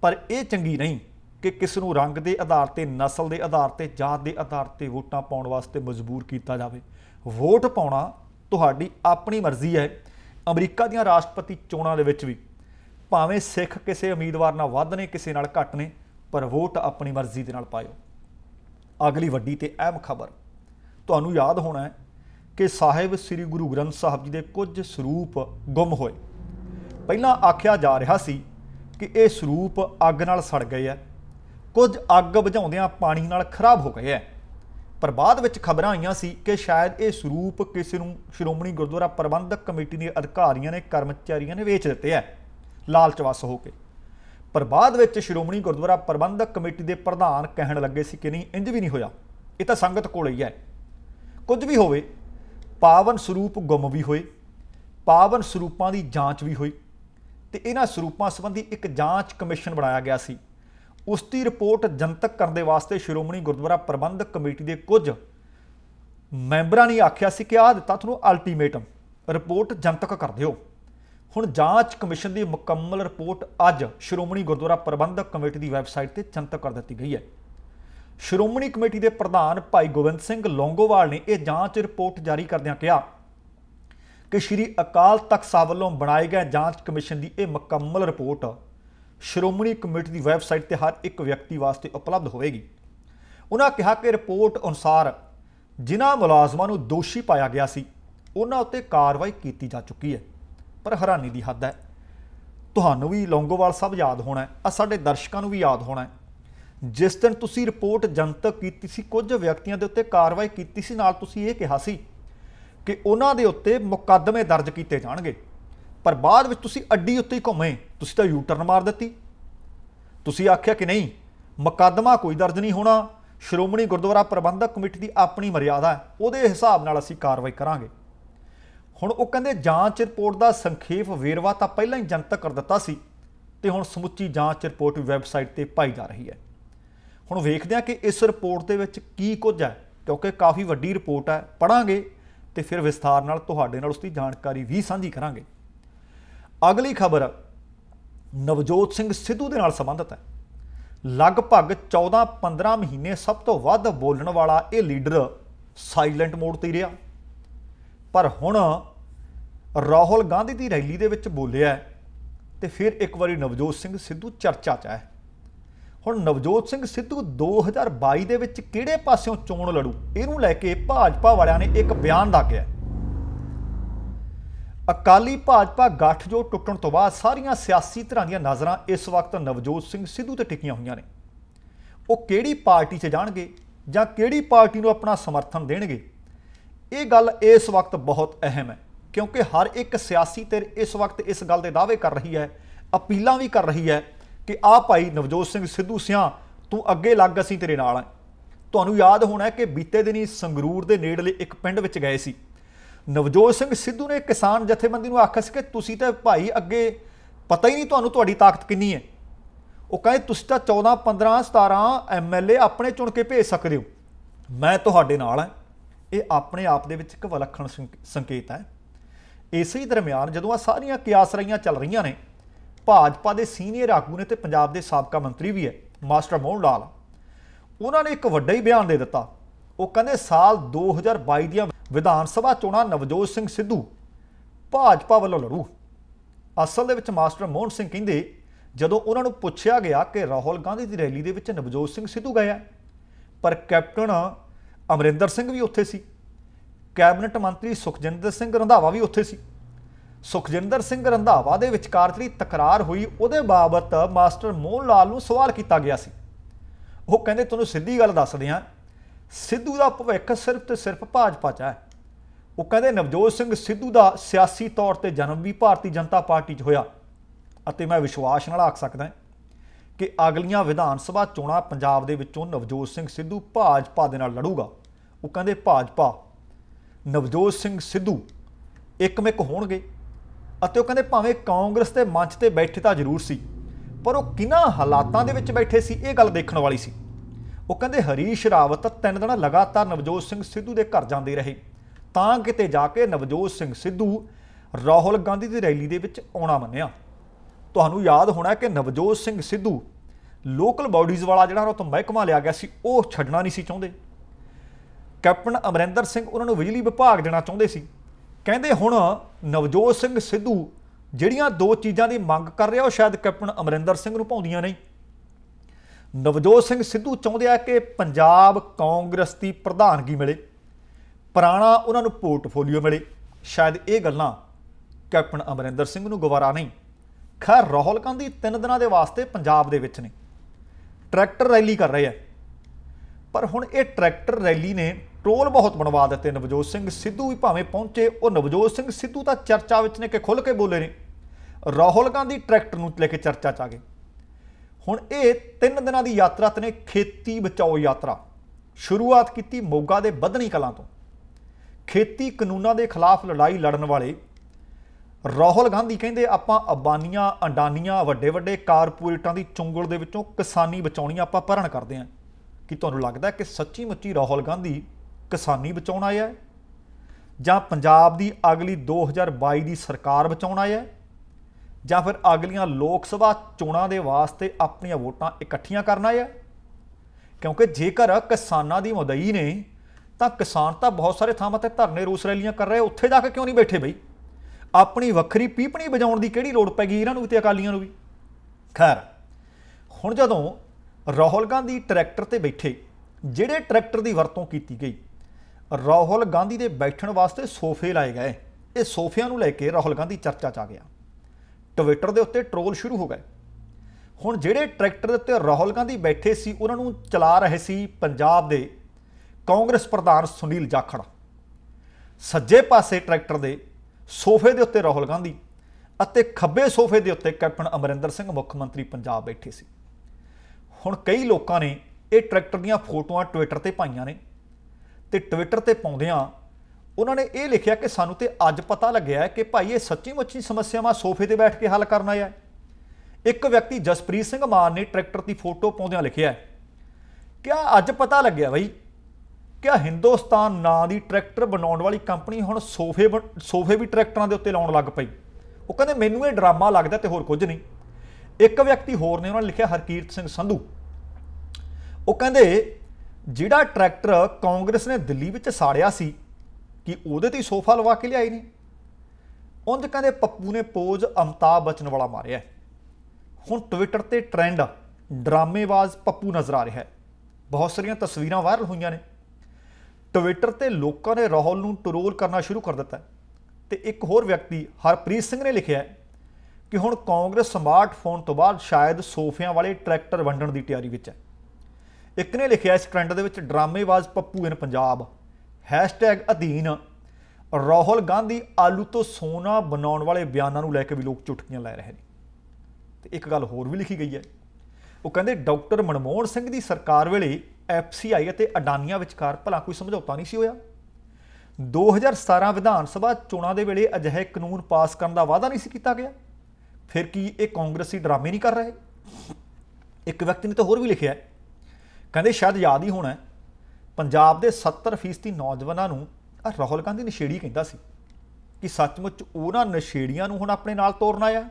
ਪਰ ਇਹ ਚੰਗੀ ਨਹੀਂ ਕਿ ਕਿਸ ਨੂੰ ਰੰਗ ਦੇ ਆਧਾਰ ਤੇ ਨਸਲ ਦੇ ਆਧਾਰ ਤੇ ਜਾਤ ਦੇ ਆਧਾਰ ਤੇ ਵੋਟਾਂ ਪਾਉਣ ਵਾਸਤੇ ਮਜਬੂਰ ਕੀਤਾ ਜਾਵੇ ਵੋਟ ਪਾਉਣਾ ਤੁਹਾਡੀ ਆਪਣੀ ਮਰਜ਼ੀ ਹੈ ਅਮਰੀਕਾ ਦੀਆਂ ਰਾਸ਼ਟਰਪਤੀ ਚੋਣਾਂ ਦੇ ਵਿੱਚ ਵੀ ਭਾਵੇਂ ਸਿੱਖ ਕਿਸੇ ਉਮੀਦਵਾਰ ਨਾਲ ਵੱਧ ਨੇ ਕਿਸੇ ਨਾਲ ਘੱਟ ਨੇ ਪਰ ਵੋਟ ਆਪਣੀ ਮਰਜ਼ੀ ਦੇ ਨਾਲ ਪਾਇਓ ਅਗਲੀ ਵੱਡੀ ਤੇ ਅਹਿਮ ਖਬਰ ਤੁਹਾਨੂੰ ਯਾਦ ਹੋਣਾ ਹੈ ਕਿ ਸਾਹਿਬ ਸ੍ਰੀ ਗੁਰੂ ਗ੍ਰੰਥ ਸਾਹਿਬ ਜੀ ਦੇ ਕੁਝ ਸਰੂਪ ਗੁੰਮ ਹੋਏ ਪਹਿਲਾਂ ਆਖਿਆ ਜਾ ਰਿਹਾ ਸੀ ਕਿ ਇਹ ਸਰੂਪ ਅੱਗ ਨਾਲ ਸੜ ਗਏ ਆ ਕੁਝ ਅੱਗ ਬੁਝਾਉਂਦਿਆਂ ਪਾਣੀ ਨਾਲ ਖਰਾਬ ਹੋ ਗਏ ਆ ਪਰ ਬਾਅਦ ਵਿੱਚ ਖਬਰਾਂ ਆਈਆਂ ਸੀ ਕਿ ਸ਼ਾਇਦ ਇਹ ਸਰੂਪ ਕਿਸੇ ਨੂੰ ਸ਼੍ਰੋਮਣੀ ਗੁਰਦੁਆਰਾ ਪ੍ਰਬੰਧਕ ਕਮੇਟੀ ਦੇ ਅਧਿਕਾਰੀਆਂ ਨੇ ਕਰਮਚਾਰੀਆਂ ਨੇ ਵੇਚ ਦਿੱਤੇ ਆ ਲਾਲਚਵਸ ਹੋ ਕੇ ਪਰ ਬਾਅਦ ਵਿੱਚ ਸ਼੍ਰੋਮਣੀ ਗੁਰਦੁਆਰਾ ਪ੍ਰਬੰਧਕ ਕਮੇਟੀ ਦੇ ਪ੍ਰਧਾਨ ਕਹਿਣ ਲੱਗੇ ਸੀ ਕਿ ਨਹੀਂ ਇੰਜ ਵੀ ਨਹੀਂ ਹੋਇਆ ਇਹ ਤਾਂ ਸੰਗਤ ਕੋਲ ਹੀ ਹੈ ਕੁਝ ਵੀ ਹੋਵੇ ਪਾਵਨ ਸਰੂਪ ਗੁੰਮ ਵੀ ਹੋਏ ਪਾਵਨ ਸਰੂਪਾਂ ਦੀ ਜਾਂਚ ਵੀ ਹੋਈ ਤੇ ਇਹਨਾਂ ਸਰੂਪਾਂ ਸੰਬੰਧੀ ਇੱਕ ਜਾਂਚ ਕਮਿਸ਼ਨ ਬਣਾਇਆ ਗਿਆ ਸੀ ਉਸ ਦੀ ਰਿਪੋਰਟ ਜਨਤਕ ਕਰਨ ਦੇ ਵਾਸਤੇ ਸ਼੍ਰੋਮਣੀ ਗੁਰਦੁਆਰਾ ਪ੍ਰਬੰਧਕ ਕਮੇਟੀ ਦੇ ਕੁਝ ਮੈਂਬਰਾਂ ਨੇ ਆਖਿਆ ਸੀ ਕਿ ਆਹ ਦਿੱਤਾ ਤੁਹਾਨੂੰ ਅਲਟੀਮੇਟਮ ਰਿਪੋਰਟ ਜਨਤਕ ਕਰ ਦਿਓ ਹੁਣ ਜਾਂਚ ਕਮਿਸ਼ਨ ਦੀ ਮੁਕੰਮਲ ਰਿਪੋਰਟ ਅੱਜ ਸ਼੍ਰੋਮਣੀ ਗੁਰਦੁਆਰਾ ਪ੍ਰਬੰਧਕ ਕਮੇਟੀ ਦੀ ਵੈਬਸਾਈਟ ਤੇ ਚੰਤਕ ਕਰ ਦਿੱਤੀ ਗਈ ਹੈ ਸ਼੍ਰੋਮਣੀ ਕਮੇਟੀ ਦੇ ਪ੍ਰਧਾਨ ਭਾਈ ਗੋਬਿੰਦ ਸਿੰਘ ਲੌਂਗੋਵਾਲ ਨੇ ਇਹ ਜਾਂਚ ਰਿਪੋਰਟ ਜਾਰੀ ਕਰਦਿਆਂ ਕਿਹਾ ਕਿ ਸ਼੍ਰੀ ਅਕਾਲ ਤਖਤ ਸਾਹਿਬ ਵੱਲੋਂ ਬਣਾਏ ਗਏ ਜਾਂਚ ਕਮਿਸ਼ਨ ਦੀ ਇਹ ਮੁਕੰਮਲ ਰਿਪੋਰਟ ਸ਼੍ਰੋਮਣੀ ਕਮੇਟੀ ਦੀ ਵੈਬਸਾਈਟ ਤੇ ਹਰ ਇੱਕ ਵਿਅਕਤੀ ਵਾਸਤੇ ਉਪਲਬਧ ਹੋਵੇਗੀ ਉਹਨਾਂ ਕਿਹਾ ਕਿ ਰਿਪੋਰਟ ਅਨੁਸਾਰ ਜਿਨ੍ਹਾਂ ਮੁਲਾਜ਼ਮਾਂ ਨੂੰ ਦੋਸ਼ੀ ਪਾਇਆ ਗਿਆ ਸੀ ਉਹਨਾਂ ਉੱਤੇ ਕਾਰਵਾਈ ਕੀਤੀ ਜਾ ਚੁੱਕੀ ਹੈ ਪਰ ਹੈਰਾਨੀ ਦੀ ਹੱਦ ਹੈ ਤੁਹਾਨੂੰ ਵੀ ਲੌਂਗੋਵਾਲ ਸਾਹਿਬ ਯਾਦ ਹੋਣਾ ਹੈ ਆ ਸਾਡੇ ਦਰਸ਼ਕਾਂ ਨੂੰ ਵੀ ਯਾਦ ਹੋਣਾ ਹੈ ਜਿਸ ਦਿਨ ਤੁਸੀਂ ਰਿਪੋਰਟ ਜਨਤਕ ਕੀਤੀ ਸੀ ਕੁਝ ਵਿਅਕਤੀਆਂ ਦੇ ਉੱਤੇ ਕਾਰਵਾਈ ਕੀਤੀ ਸੀ ਨਾਲ ਤੁਸੀਂ ਇਹ ਕਿਹਾ ਸੀ ਕਿ ਉਹਨਾਂ ਦੇ ਉੱਤੇ ਮੁਕੱਦਮੇ ਦਰਜ ਕੀਤੇ ਜਾਣਗੇ ਪਰ ਬਾਅਦ ਵਿੱਚ ਤੁਸੀਂ ਅੱਡੀ ਉੱਤੇ ਹੀ ਘੁੰਮੇ ਤੁਸੀਂ ਤਾਂ ਯੂ ਟਰਨ ਮਾਰ ਦਿੱਤੀ ਤੁਸੀਂ ਆਖਿਆ ਕਿ ਨਹੀਂ ਮੁਕੱਦਮਾ ਕੋਈ ਦਰਜ ਨਹੀਂ ਹੋਣਾ ਸ਼੍ਰੋਮਣੀ ਗੁਰਦੁਆਰਾ ਪ੍ਰਬੰਧਕ ਕਮੇਟੀ ਦੀ ਆਪਣੀ ਮਰਿਆਦਾ ਹੈ ਉਹਦੇ ਹਿਸਾਬ ਨਾਲ ਅਸੀਂ ਕਾਰਵਾਈ ਕਰਾਂਗੇ ਹੁਣ ਉਹ ਕਹਿੰਦੇ ਜਾਂਚ ਰਿਪੋਰਟ ਦਾ ਸੰਖੇਪ ਵੇਰਵਾ ਤਾਂ ਪਹਿਲਾਂ ਹੀ ਜਨਤਕ ਕਰ ਦਿੱਤਾ ਸੀ ਤੇ ਹੁਣ ਸਮੁੱਚੀ ਜਾਂਚ ਰਿਪੋਰਟ ਵੈਬਸਾਈਟ ਤੇ ਪਾਈ ਜਾ ਰਹੀ ਹੈ ਹੁਣ ਵੇਖਦੇ ਹਾਂ ਕਿ ਇਸ ਰਿਪੋਰਟ ਦੇ ਵਿੱਚ ਕੀ ਕੁਝ ਹੈ ਕਿਉਂਕਿ ਕਾਫੀ ਵੱਡੀ ਰਿਪੋਰਟ ਹੈ ਪੜਾਂਗੇ ਤੇ ਫਿਰ ਵਿਸਥਾਰ ਨਾਲ ਤੁਹਾਡੇ ਨਾਲ ਉਸ ਦੀ ਜਾਣਕਾਰੀ ਵੀ ਸਾਂਝੀ ਕਰਾਂਗੇ ਅਗਲੀ ਖਬਰ ਨਵਜੋਤ ਸਿੰਘ ਸਿੱਧੂ ਦੇ ਨਾਲ ਸੰਬੰਧਿਤ ਹੈ ਲਗਭਗ 14-15 ਮਹੀਨੇ ਸਭ ਤੋਂ ਵੱਧ ਬੋਲਣ ਵਾਲਾ ਇਹ ਲੀਡਰ ਸਾਇਲੈਂਟ ਮੋਡ ਤੇ ਰਿਹਾ ਪਰ ਹੁਣ ਰਾਹੁਲ ਗਾਂਧੀ ਦੀ ਰੈਲੀ ਦੇ ਵਿੱਚ ਬੋਲਿਆ ਤੇ ਫਿਰ ਇੱਕ ਵਾਰੀ ਨਵਜੋਤ ਸਿੰਘ ਸਿੱਧੂ ਚਰਚਾ 'ਚ ਆਇਆ ਹੁਣ ਨਵਜੋਤ ਸਿੰਘ ਸਿੱਧੂ 2022 ਦੇ ਵਿੱਚ ਕਿਹੜੇ ਪਾਸਿਓਂ ਚੋਣ ਲੜੂ ਇਹਨੂੰ ਲੈ ਕੇ ਭਾਜਪਾ ਵਾਲਿਆਂ ਨੇ ਇੱਕ ਬਿਆਨ ਦਾਗਿਆ ਅਕਾਲੀ ਭਾਜਪਾ ਗੱਠ ਜੋ ਟੁੱਟਣ ਤੋਂ ਬਾਅਦ ਸਾਰੀਆਂ ਸਿਆਸੀ ਧਿਰਾਂ ਦੀਆਂ ਨਜ਼ਰਾਂ ਇਸ ਵਕਤ ਨਵਜੋਤ ਸਿੰਘ ਸਿੱਧੂ ਤੇ ਟਿਕੀਆਂ ਹੋਈਆਂ ਨੇ ਉਹ ਕਿਹੜੀ ਪਾਰਟੀ 'ਚ ਜਾਣਗੇ ਜਾਂ ਕਿਹੜੀ ਪਾਰਟੀ ਨੂੰ ਆਪਣਾ ਸਮਰਥਨ ਦੇਣਗੇ ਇਹ ਗੱਲ ਇਸ ਵਕਤ ਬਹੁਤ ਅਹਿਮ ਹੈ ਕਿਉਂਕਿ ਹਰ ਇੱਕ ਸਿਆਸੀ ਤੇ ਇਸ ਵਕਤ ਇਸ ਗੱਲ ਦੇ ਦਾਅਵੇ ਕਰ ਰਹੀ ਹੈ ਅਪੀਲਾਂ ਵੀ ਕਰ ਰਹੀ ਹੈ ਕਿ ਆ ਭਾਈ ਨਵਜੋਤ ਸਿੰਘ ਸਿੱਧੂ ਸਿਆਂ ਤੂੰ ਅੱਗੇ ਲੱਗ ਅਸੀਂ ਤੇਰੇ ਨਾਲ ਆ ਤੁਹਾਨੂੰ ਯਾਦ ਹੋਣਾ ਕਿ ਬੀਤੇ ਦਿਨੀ ਸੰਗਰੂਰ ਦੇ ਨੇੜਲੇ ਇੱਕ ਪਿੰਡ ਵਿੱਚ ਗਏ ਸੀ ਨਵਜੋਤ ਸਿੰਘ ਸਿੱਧੂ ਨੇ ਕਿਸਾਨ ਜਥੇਬੰਦੀ ਨੂੰ ਆਖਿਆ ਸੀ ਕਿ ਤੁਸੀਂ ਤਾਂ ਭਾਈ ਅੱਗੇ ਪਤਾ ਹੀ ਨਹੀਂ ਤੁਹਾਨੂੰ ਤੁਹਾਡੀ ਤਾਕਤ ਕਿੰਨੀ ਹੈ ਉਹ ਕਹਿੰਦੇ ਤੁਸੀਂ ਤਾਂ 14 15 17 ਐਮਐਲਏ ਆਪਣੇ ਚੁਣ ਕੇ ਭੇਜ ਸਕਦੇ ਹੋ ਮੈਂ ਤੁਹਾਡੇ ਨਾਲ ਹਾਂ ਇਹ ਆਪਣੇ ਆਪ ਦੇ ਵਿੱਚ ਇੱਕ ਵਿਲੱਖਣ ਸੰਕੇਤ ਹੈ ਇਸੇ ਹੀ ਦਰਮਿਆਨ ਜਦੋਂ ਆ ਸਾਰੀਆਂ ਕਿਆਸ ਰਹੀਆਂ ਚੱਲ ਰਹੀਆਂ ਨੇ ਭਾਜਪਾ ਦੇ ਸੀਨੀਅਰ ਆਗੂ ਨੇ ਤੇ ਪੰਜਾਬ ਦੇ ਸਾਬਕਾ ਮੰਤਰੀ ਵੀ ਹੈ ਮਾਸਟਰ ਮੋਹਨ ਲਾਲ ਉਹਨਾਂ ਨੇ ਇੱਕ ਵੱਡਾ ਹੀ ਬਿਆਨ ਦੇ ਦਿੱਤਾ ਉਹ ਕਹਿੰਦੇ ਸਾਲ 2022 ਦੀਆਂ ਵਿਧਾਨ ਸਭਾ ਚੋਣਾਂ ਨਵਜੋਤ ਸਿੰਘ ਸਿੱਧੂ ਭਾਜਪਾ ਵੱਲੋਂ ਲੜੂ ਅਸਲ ਦੇ ਵਿੱਚ ਮਾਸਟਰ ਮੋਹਨ ਸਿੰਘ ਕਹਿੰਦੇ ਜਦੋਂ ਉਹਨਾਂ ਨੂੰ ਪੁੱਛਿਆ ਗਿਆ ਕਿ ਰਾਹੁਲ ਗਾਂਧੀ ਦੀ ਰੈਲੀ ਦੇ ਵਿੱਚ ਨਵਜੋਤ ਸਿੰਘ ਸਿੱਧੂ ਗਿਆ ਪਰ ਕੈਪਟਨ ਅਮਰਿੰਦਰ ਸਿੰਘ ਵੀ ਉੱਥੇ ਸੀ ਕੈਬਨਿਟ ਮੰਤਰੀ ਸੁਖਜਿੰਦਰ ਸਿੰਘ ਰੰਧਾਵਾ ਵੀ ਉੱਥੇ ਸੀ ਸੁਖਜਿੰਦਰ ਸਿੰਘ ਰੰਧਾਵਾ ਦੇ ਵਿਚਕਾਰ ਜਿਹੜੀ ਤਕਰਾਰ ਹੋਈ ਉਹਦੇ ਬਾਬਤ ਮਾਸਟਰ ਮੋਹਨ ਲਾਲ ਨੂੰ ਸਵਾਲ ਕੀਤਾ ਗਿਆ ਸੀ ਉਹ ਕਹਿੰਦੇ ਤੁਹਾਨੂੰ ਸਿੱਧੀ ਗੱਲ ਦੱਸਦੇ ਹਾਂ ਸਿੱਧੂ ਦਾ ਭਵਿੱਖ ਸਿਰਫ ਤੇ ਸਿਰਫ ਭਾਜਪਾ 'ਚ ਹੈ ਉਹ ਕਹਿੰਦੇ ਨਵਜੋਤ ਸਿੰਘ ਸਿੱਧੂ ਦਾ ਸਿਆਸੀ ਤੌਰ ਤੇ ਜਨਮ ਵੀ ਭਾਰਤੀ ਜਨਤਾ ਪਾਰਟੀ 'ਚ ਹੋਇਆ ਅਤੇ ਮੈਂ ਵਿਸ਼ਵਾਸ ਨਾਲ ਆਖ ਸਕਦਾ ਹਾਂ ਕਿ ਅਗਲੀਆਂ ਵਿਧਾਨ ਸਭਾ ਚੋਣਾਂ ਪੰਜਾਬ ਦੇ ਵਿੱਚੋਂ ਨਵਜੋਤ ਸਿੰਘ ਸਿੱਧੂ ਭਾਜਪਾ ਦੇ ਨਾਲ ਲੜੂਗਾ ਉਹ ਕਹਿੰਦੇ ਭਾਜਪਾ ਨਵਜੋਤ ਸਿੰਘ ਸਿੱਧੂ ਇੱਕਮਿਕ ਹੋਣਗੇ ਅਤੇ ਉਹ ਕਹਿੰਦੇ ਭਾਵੇਂ ਕਾਂਗਰਸ ਦੇ ਮੰਚ ਤੇ ਬੈਠੇ ਤਾਂ ਜ਼ਰੂਰ ਸੀ ਪਰ ਉਹ ਕਿਨਾਂ ਹਾਲਾਤਾਂ ਦੇ ਵਿੱਚ ਬੈਠੇ ਸੀ ਇਹ ਗੱਲ ਦੇਖਣ ਵਾਲੀ ਸੀ ਉਹ ਕਹਿੰਦੇ ਹਰੀਸ਼ ਰਾਵਤ ਤਿੰਨ ਦਿਨ ਲਗਾਤਾਰ ਨਵਜੋਤ ਸਿੰਘ ਸਿੱਧੂ ਦੇ ਘਰ ਜਾਂਦੇ ਰਹੇ ਤਾਂ ਕਿਤੇ ਜਾ ਕੇ ਨਵਜੋਤ ਸਿੰਘ ਸਿੱਧੂ ਰਾਹੁਲ ਗਾਂਧੀ ਦੀ ਰੈਲੀ ਦੇ ਵਿੱਚ ਆਉਣਾ ਮੰਨਿਆ ਤੁਹਾਨੂੰ ਯਾਦ ਹੋਣਾ ਕਿ ਨਵਜੋਤ ਸਿੰਘ ਸਿੱਧੂ ਲੋਕਲ ਬਾਡੀਜ਼ ਵਾਲਾ ਜਿਹੜਾ ਉਹ ਤੋਂ ਮਹਿਕਮਾ ਲਿਆ ਗਿਆ ਸੀ ਉਹ ਛੱਡਣਾ ਨਹੀਂ ਸੀ ਚਾਹੁੰਦੇ ਕੈਪਟਨ ਅਮਰਿੰਦਰ ਸਿੰਘ ਉਹਨਾਂ ਨੂੰ ਬਿਜਲੀ ਵਿਭਾਗ ਦੇਣਾ ਚਾਹੁੰਦੇ ਸੀ ਕਹਿੰਦੇ ਹੁਣ ਨਵਜੋਤ ਸਿੰਘ ਸਿੱਧੂ ਜਿਹੜੀਆਂ ਦੋ ਚੀਜ਼ਾਂ ਦੀ ਮੰਗ ਕਰ ਰਿਹਾ ਉਹ ਸ਼ਾਇਦ ਕੈਪਟਨ ਅਮਰਿੰਦਰ ਸਿੰਘ ਨੂੰ ਪਾਉਂਦੀਆਂ ਨਹੀਂ ਨਵਜੋਤ ਸਿੰਘ ਸਿੱਧੂ ਚਾਹੁੰਦੇ ਆ ਕਿ ਪੰਜਾਬ ਕਾਂਗਰਸ ਦੀ ਪ੍ਰਧਾਨਗੀ ਮਿਲੇ ਪੁਰਾਣਾ ਉਹਨਾਂ ਨੂੰ ਪੋਰਟਫੋਲੀਓ ਮਿਲੇ ਸ਼ਾਇਦ ਇਹ ਗੱਲਾਂ ਕੈਪਟਨ ਅਮਰਿੰਦਰ ਸਿੰਘ ਨੂੰ ਗਵਾਰਾ ਨਹੀਂ ਖੈਰ ਰਾਹੁਲ ਗਾਂਧੀ ਤਿੰਨ ਦਿਨਾਂ ਦੇ ਵਾਸਤੇ ਪੰਜਾਬ ਦੇ ਵਿੱਚ ਨੇ ਟਰੈਕਟਰ ਰੈਲੀ ਕਰ ਰਹੇ ਆ ਪਰ ਹੁਣ ਇਹ ਟਰੈਕਟਰ ਰੈਲੀ ਨੇ ਟ੍ਰੋਲ ਬਹੁਤ ਬਣਵਾ ਦਿੱਤੇ ਨਵਜੋਤ ਸਿੰਘ ਸਿੱਧੂ ਵੀ ਭਾਵੇਂ ਪਹੁੰਚੇ ਉਹ ਨਵਜੋਤ ਸਿੰਘ ਸਿੱਧੂ ਤਾਂ ਚਰਚਾ ਵਿੱਚ ਨੇ ਕਿ ਖੁੱਲ ਕੇ ਬੋਲੇ ਨੇ ਰਾਹੁਲ ਗਾਂਧੀ ਟਰੈਕਟਰ ਨੂੰ ਲੈ ਕੇ ਚਰਚਾ ਚ ਆ ਗਏ ਹੁਣ ਇਹ ਤਿੰਨ ਦਿਨਾਂ ਦੀ ਯਾਤਰਾ ਤੇ ਨੇ ਖੇਤੀ ਬਚਾਓ ਯਾਤਰਾ ਸ਼ੁਰੂਆਤ ਕੀਤੀ ਮੋਗਾ ਦੇ ਬਦਨੀ ਕਲਾਂ ਤੋਂ ਖੇਤੀ ਕਾਨੂੰਨਾਂ ਦੇ ਖਿਲਾਫ ਲੜਾਈ ਲੜਨ ਵਾਲੇ ਰਾਹੁਲ ਗਾਂਧੀ ਕਹਿੰਦੇ ਆਪਾਂ ਅਬਾਨੀਆਂ ਅੰਡਾਨੀਆਂ ਵੱਡੇ ਵੱਡੇ ਕਾਰਪੋਰੇਟਾਂ ਦੀ ਚੁੰਗਲ ਦੇ ਵਿੱਚੋਂ ਕਿਸਾਨੀ ਬਚਾਉਣੀ ਆਪਾਂ ਭਰਨ ਕਰਦੇ ਆਂ ਕਿ ਤੁਹਾਨੂੰ ਲੱਗਦਾ ਕਿ ਸੱਚੀ ਮੁੱੱਚੀ ਰਾਹੁਲ ਗਾਂਧੀ ਕਿਸਾਨੀ ਬਚਾਉਣ ਆਇਆ ਹੈ ਜਾਂ ਪੰਜਾਬ ਦੀ ਅਗਲੀ 2022 ਦੀ ਸਰਕਾਰ ਬਚਾਉਣ ਆਇਆ ਹੈ ਜਾਂ ਫਿਰ ਅਗਲੀਆਂ ਲੋਕ ਸਭਾ ਚੋਣਾਂ ਦੇ ਵਾਸਤੇ ਆਪਣੀਆਂ ਵੋਟਾਂ ਇਕੱਠੀਆਂ ਕਰਨਾ ਹੈ ਕਿਉਂਕਿ ਜੇਕਰ ਕਿਸਾਨਾਂ ਦੀ ਮਦਈ ਨੇ ਤਾਂ ਕਿਸਾਨ ਤਾਂ ਬਹੁਤ ਸਾਰੇ ਥਾਵਾਂ ਤੇ ਧਰਨੇ ਰੋਸ ਰੈਲੀਆਂ ਕਰ ਰਹੇ ਉੱਥੇ ਜਾ ਕੇ ਕਿਉਂ ਨਹੀਂ ਬੈਠੇ ਬਈ ਆਪਣੀ ਵੱਖਰੀ ਪੀਪਣੀ ਵਜਾਉਣ ਦੀ ਕਿਹੜੀ ਲੋੜ ਪੈ ਗਈ ਇਹਨਾਂ ਨੂੰ ਤੇ ਅਕਾਲੀਆਂ ਨੂੰ ਵੀ ਖੈਰ ਹੁਣ ਜਦੋਂ ਰਾਹੁਲ ਗਾਂਧੀ ਟਰੈਕਟਰ ਤੇ ਬੈਠੇ ਜਿਹੜੇ ਟਰੈਕਟਰ ਦੀ ਵਰਤੋਂ ਕੀਤੀ ਗਈ ਰਾਹੁਲ ਗਾਂਧੀ ਦੇ ਬੈਠਣ ਵਾਸਤੇ ਸੋਫੇ ਲਾਏ ਗਏ ਇਹ ਸੋਫਿਆਂ ਨੂੰ ਲੈ ਕੇ ਰਾਹੁਲ ਗਾਂਧੀ ਚਰਚਾ 'ਚ ਆ ਗਿਆ ਟਵਿੱਟਰ ਦੇ ਉੱਤੇ ਟ੍ਰੋਲ ਸ਼ੁਰੂ ਹੋ ਗਏ ਹੁਣ ਜਿਹੜੇ ਟਰੈਕਟਰ ਦੇ ਉੱਤੇ ਰਾਹੁਲ ਗਾਂਧੀ ਬੈਠੇ ਸੀ ਉਹਨਾਂ ਨੂੰ ਚਲਾ ਰਹੇ ਸੀ ਪੰਜਾਬ ਦੇ ਕਾਂਗਰਸ ਪ੍ਰਧਾਨ ਸੁਨੀਲ ਜਾਖੜ ਸੱਜੇ ਪਾਸੇ ਟਰੈਕਟਰ ਦੇ ਸੋਫੇ ਦੇ ਉੱਤੇ ਰਾਹੁਲ ਗਾਂਧੀ ਅਤੇ ਖੱਬੇ ਸੋਫੇ ਦੇ ਉੱਤੇ ਕੈਪਟਨ ਅਮਰਿੰਦਰ ਸਿੰਘ ਮੁੱਖ ਮੰਤਰੀ ਪੰਜਾਬ ਬੈਠੇ ਸੀ ਹੁਣ ਕਈ ਲੋਕਾਂ ਨੇ ਇਹ ਟਰੈਕਟਰ ਦੀਆਂ ਫੋਟੋਆਂ ਟਵਿੱਟਰ ਤੇ ਪਾਈਆਂ ਨੇ ਤੇ ਟਵਿੱਟਰ ਤੇ ਪਾਉਂਦਿਆਂ ਉਹਨਾਂ ਨੇ ਇਹ ਲਿਖਿਆ ਕਿ ਸਾਨੂੰ ਤੇ ਅੱਜ ਪਤਾ ਲੱਗਿਆ ਕਿ ਭਾਈ ਇਹ ਸੱਚੀ ਮੁੱਚੀ ਸਮੱਸਿਆਵਾਂ ਸੋਫੇ ਤੇ ਬੈਠ ਕੇ ਹੱਲ ਕਰਨਾ ਹੈ ਇੱਕ ਵਿਅਕਤੀ ਜਸਪ੍ਰੀਤ ਸਿੰਘ ਮਾਨ ਨੇ ਟਰੈਕਟਰ ਦੀ ਫੋਟੋ ਪਾਉਂਦਿਆਂ ਲਿਖਿਆ ਕਿ ਆ ਅੱਜ ਪਤਾ ਲੱਗਿਆ ਭਾਈ ਕਿ ਹਿੰਦੁਸਤਾਨ ਨਾਂ ਦੀ ਟਰੈਕਟਰ ਬਣਾਉਣ ਵਾਲੀ ਕੰਪਨੀ ਹੁਣ ਸੋਫੇ ਸੋਫੇ ਵੀ ਟਰੈਕਟਰਾਂ ਦੇ ਉੱਤੇ ਲਾਉਣ ਲੱਗ ਪਈ ਉਹ ਕਹਿੰਦੇ ਮੈਨੂੰ ਇਹ ਡਰਾਮਾ ਲੱਗਦਾ ਤੇ ਹੋਰ ਕੁਝ ਨਹੀਂ ਇੱਕ ਵਿਅਕਤੀ ਹੋਰ ਨੇ ਉਹਨਾਂ ਨੇ ਲਿਖਿਆ ਹਰਕੀਰਤ ਸਿੰਘ ਸੰਧੂ ਉਹ ਕਹਿੰਦੇ ਜਿਹੜਾ ਟਰੈਕਟਰ ਕਾਂਗਰਸ ਨੇ ਦਿੱਲੀ ਵਿੱਚ ਸਾੜਿਆ ਸੀ ਕਿ ਉਹਦੇ ਤੇ ਸੋਫਾ ਲਵਾ ਕੇ ਲਿਆਏ ਨੇ ਉਹਦ ਕਹਿੰਦੇ ਪੱਪੂ ਨੇ ਪੋਜ ਅਮਤਾਬ ਬਚਨ ਵਾਲਾ ਮਾਰਿਆ ਹੁਣ ਟਵਿੱਟਰ ਤੇ ਟ੍ਰੈਂਡ ਡਰਾਮੇਬਾਜ਼ ਪੱਪੂ ਨਜ਼ਰ ਆ ਰਿਹਾ ਹੈ ਬਹੁਤ ਸਾਰੀਆਂ ਤਸਵੀਰਾਂ ਵਾਇਰਲ ਹੋਈਆਂ ਨੇ ਟਵਿੱਟਰ ਤੇ ਲੋਕਾਂ ਨੇ ਰਾਹੁਲ ਨੂੰ ਟਰੋਲ ਕਰਨਾ ਸ਼ੁਰੂ ਕਰ ਦਿੱਤਾ ਤੇ ਇੱਕ ਹੋਰ ਵਿਅਕਤੀ ਹਰਪ੍ਰੀਤ ਸਿੰਘ ਨੇ ਲਿਖਿਆ ਕਿ ਹੁਣ ਕਾਂਗਰਸ ਸਮਾਰਟਫੋਨ ਤੋਂ ਬਾਅਦ ਸ਼ਾਇਦ ਸੋਫਿਆਂ ਵਾਲੇ ਟਰੈਕਟਰ ਵੰਡਣ ਦੀ ਤਿਆਰੀ ਵਿੱਚ ਹੈ ਇੱਕ ਨੇ ਲਿਖਿਆ ਇਸ ਟ੍ਰੈਂਡ ਦੇ ਵਿੱਚ ਡਰਾਮੇਬਾਜ਼ ਪੱਪੂ ਇਨ ਪੰਜਾਬ #ਅਧੀਨ ਰਾਹੁਲ ਗਾਂਧੀ ਆਲੂ ਤੋਂ ਸੋਨਾ ਬਣਾਉਣ ਵਾਲੇ ਬਿਆਨਾਂ ਨੂੰ ਲੈ ਕੇ ਵੀ ਲੋਕ ਚੁਟਕੀਆਂ ਲੈ ਰਹੇ ਨੇ ਤੇ ਇੱਕ ਗੱਲ ਹੋਰ ਵੀ ਲਿਖੀ ਗਈ ਹੈ ਉਹ ਕਹਿੰਦੇ ਡਾਕਟਰ ਮਨਮੋਹਨ ਸਿੰਘ ਦੀ ਸਰਕਾਰ ਵੇਲੇ ਐਫਸੀਆਈ ਅਤੇ ਅਡਾਨੀਆਂ ਵਿਚਕਾਰ ਭਲਾ ਕੋਈ ਸਮਝੌਤਾ ਨਹੀਂ ਸੀ ਹੋਇਆ 2017 ਵਿਧਾਨ ਸਭਾ ਚੋਣਾਂ ਦੇ ਵੇਲੇ ਅਜਿਹੇ ਕਾਨੂੰਨ ਪਾਸ ਕਰਨ ਦਾ ਵਾਅਦਾ ਨਹੀਂ ਸੀ ਕੀਤਾ ਗਿਆ ਫਿਰ ਕੀ ਇਹ ਕਾਂਗਰਸੀ ਡਰਾਮੇ ਨਹੀਂ ਕਰ ਰਹੇ ਇੱਕ ਵਿਅਕਤੀ ਨੇ ਤਾਂ ਹੋਰ ਵੀ ਲਿਖਿਆ ਕਹਿੰਦੇ ਸ਼ਾਇਦ ਯਾਦ ਹੀ ਹੋਣਾ ਪੰਜਾਬ ਦੇ 70% ਨੌਜਵਾਨਾਂ ਨੂੰ ਆ ਰਾਹੁਲ ਗਾਂਧੀ ਨਸ਼ੇੜੀ ਕਹਿੰਦਾ ਸੀ ਕਿ ਸੱਚਮੁੱਚ ਉਹਨਾਂ ਨਸ਼ੇੜੀਆਂ ਨੂੰ ਹੁਣ ਆਪਣੇ ਨਾਲ ਤੋਰਨਾ ਆ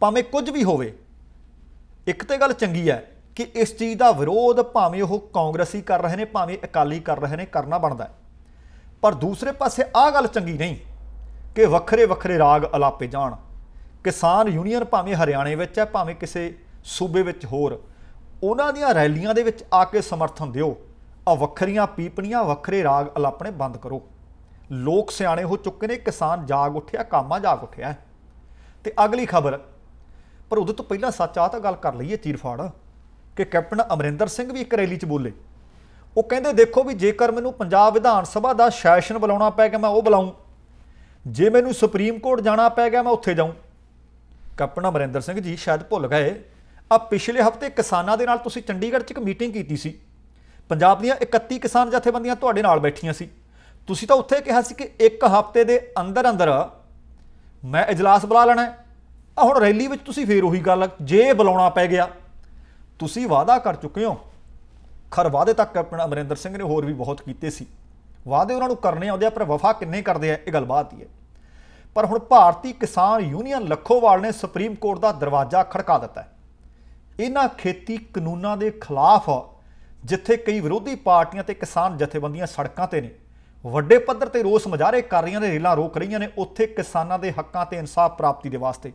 ਭਾਵੇਂ ਕੁਝ ਵੀ ਹੋਵੇ ਇੱਕ ਤੇ ਗੱਲ ਚੰਗੀ ਹੈ ਕਿ ਇਸ ਚੀਜ਼ ਦਾ ਵਿਰੋਧ ਭਾਵੇਂ ਉਹ ਕਾਂਗਰਸੀ ਕਰ ਰਹੇ ਨੇ ਭਾਵੇਂ ਅਕਾਲੀ ਕਰ ਰਹੇ ਨੇ ਕਰਨਾ ਬਣਦਾ ਹੈ ਪਰ ਦੂਸਰੇ ਪਾਸੇ ਆਹ ਗੱਲ ਚੰਗੀ ਨਹੀਂ ਕਿ ਵੱਖਰੇ ਵੱਖਰੇ ਰਾਗ ਅਲਾਪੇ ਜਾਣ ਕਿਸਾਨ ਯੂਨੀਅਨ ਭਾਵੇਂ ਹਰਿਆਣੇ ਵਿੱਚ ਹੈ ਭਾਵੇਂ ਕਿਸੇ ਸੂਬੇ ਵਿੱਚ ਹੋਰ ਉਹਨਾਂ ਦੀਆਂ ਰੈਲੀਆਂ ਦੇ ਵਿੱਚ ਆ ਕੇ ਸਮਰਥਨ ਦਿਓ ਆ ਵੱਖਰੀਆਂ ਪੀਪਣੀਆਂ ਵੱਖਰੇ ਰਾਗ ਅਲਾਪਣੇ ਬੰਦ ਕਰੋ ਲੋਕ ਸਿਆਣੇ ਹੋ ਚੁੱਕੇ ਨੇ ਕਿਸਾਨ ਜਾਗ ਉੱਠਿਆ ਕਾਮਾ ਜਾਗ ਉੱਠਿਆ ਤੇ ਅਗਲੀ ਖਬਰ ਪਰ ਉਹਦੇ ਤੋਂ ਪਹਿਲਾਂ ਸੱਚ ਆ ਤਾਂ ਗੱਲ ਕਰ ਲਈਏ ਚੀਰਫਾੜ ਕਿ ਕੈਪਟਨ ਅਮਰਿੰਦਰ ਸਿੰਘ ਵੀ ਇੱਕ ਰੈਲੀ 'ਚ ਬੋਲੇ ਉਹ ਕਹਿੰਦੇ ਦੇਖੋ ਵੀ ਜੇਕਰ ਮੈਨੂੰ ਪੰਜਾਬ ਵਿਧਾਨ ਸਭਾ ਦਾ ਸੈਸ਼ਨ ਬੁਲਾਉਣਾ ਪੈ ਗਿਆ ਮੈਂ ਉਹ ਬੁਲਾਉਂ ਜੇ ਮੈਨੂੰ ਸੁਪਰੀਮ ਕੋਰਟ ਜਾਣਾ ਪੈ ਗਿਆ ਮੈਂ ਉੱਥੇ ਜਾਉਂ ਕੈਪਟਨ ਅਮਰਿੰਦਰ ਸਿੰਘ ਜੀ ਸ਼ਾਇਦ ਭੁੱਲ ਗਏ ਆ ਪਿਛਲੇ ਹਫਤੇ ਕਿਸਾਨਾਂ ਦੇ ਨਾਲ ਤੁਸੀਂ ਚੰਡੀਗੜ੍ਹ 'ਚ ਇੱਕ ਮੀਟਿੰਗ ਕੀਤੀ ਸੀ ਪੰਜਾਬ ਦੀਆਂ 31 ਕਿਸਾਨ ਜਥੇਬੰਦੀਆਂ ਤੁਹਾਡੇ ਨਾਲ ਬੈਠੀਆਂ ਸੀ ਤੁਸੀਂ ਤਾਂ ਉੱਥੇ ਕਿਹਾ ਸੀ ਕਿ ਇੱਕ ਹਫਤੇ ਦੇ ਅੰਦਰ ਅੰਦਰ ਮੈਂ ਇਜਲਾਸ ਬੁਲਾ ਲੈਣਾ ਆ ਹੁਣ ਰੈਲੀ ਵਿੱਚ ਤੁਸੀਂ ਫੇਰ ਉਹੀ ਗੱਲ ਜੇ ਬੁਲਾਉਣਾ ਪੈ ਗਿਆ ਤੁਸੀਂ ਵਾਅਦਾ ਕਰ ਚੁੱਕੇ ਹੋ ਖਰ ਵਾਅਦੇ ਤੱਕ ਕੈਪਟਨ ਅਮਰਿੰਦਰ ਸਿੰਘ ਨੇ ਹੋਰ ਵੀ ਬਹੁਤ ਕੀਤੇ ਸੀ ਵਾਅਦੇ ਉਹਨਾਂ ਨੂੰ ਕਰਨੇ ਆਉਂਦੇ ਆ ਪਰ ਵਫਾ ਕਿੰਨੇ ਕਰਦੇ ਆ ਇਹ ਗੱਲ ਬਾਤ ਹੀ ਹੈ ਪਰ ਹੁਣ ਭਾਰਤੀ ਕਿਸਾਨ ਯੂਨੀਅਨ ਲੱਖੋਵਾਲ ਨੇ ਸੁਪਰੀਮ ਕੋਰਟ ਦਾ ਦਰਵਾਜ਼ਾ ਖੜਕਾ ਦਿੱਤਾ ਹੈ ਇਹਨਾਂ ਖੇਤੀ ਕਾਨੂੰਨਾਂ ਦੇ ਖਿਲਾਫ ਜਿੱਥੇ ਕਈ ਵਿਰੋਧੀ ਪਾਰਟੀਆਂ ਤੇ ਕਿਸਾਨ ਜਥੇਬੰਦੀਆਂ ਸੜਕਾਂ ਤੇ ਨੇ ਵੱਡੇ ਪੱਧਰ ਤੇ ਰੋਸ ਮਜਾਰੇ ਕਰ ਰਹੀਆਂ ਨੇ ਰੇਲਾਂ ਰੋਕ ਰਹੀਆਂ ਨੇ ਉੱਥੇ ਕਿਸਾਨਾਂ ਦੇ ਹੱਕਾਂ ਤੇ ਇਨਸਾਫ ਪ੍ਰਾਪਤੀ ਦੇ ਵਾਸਤੇ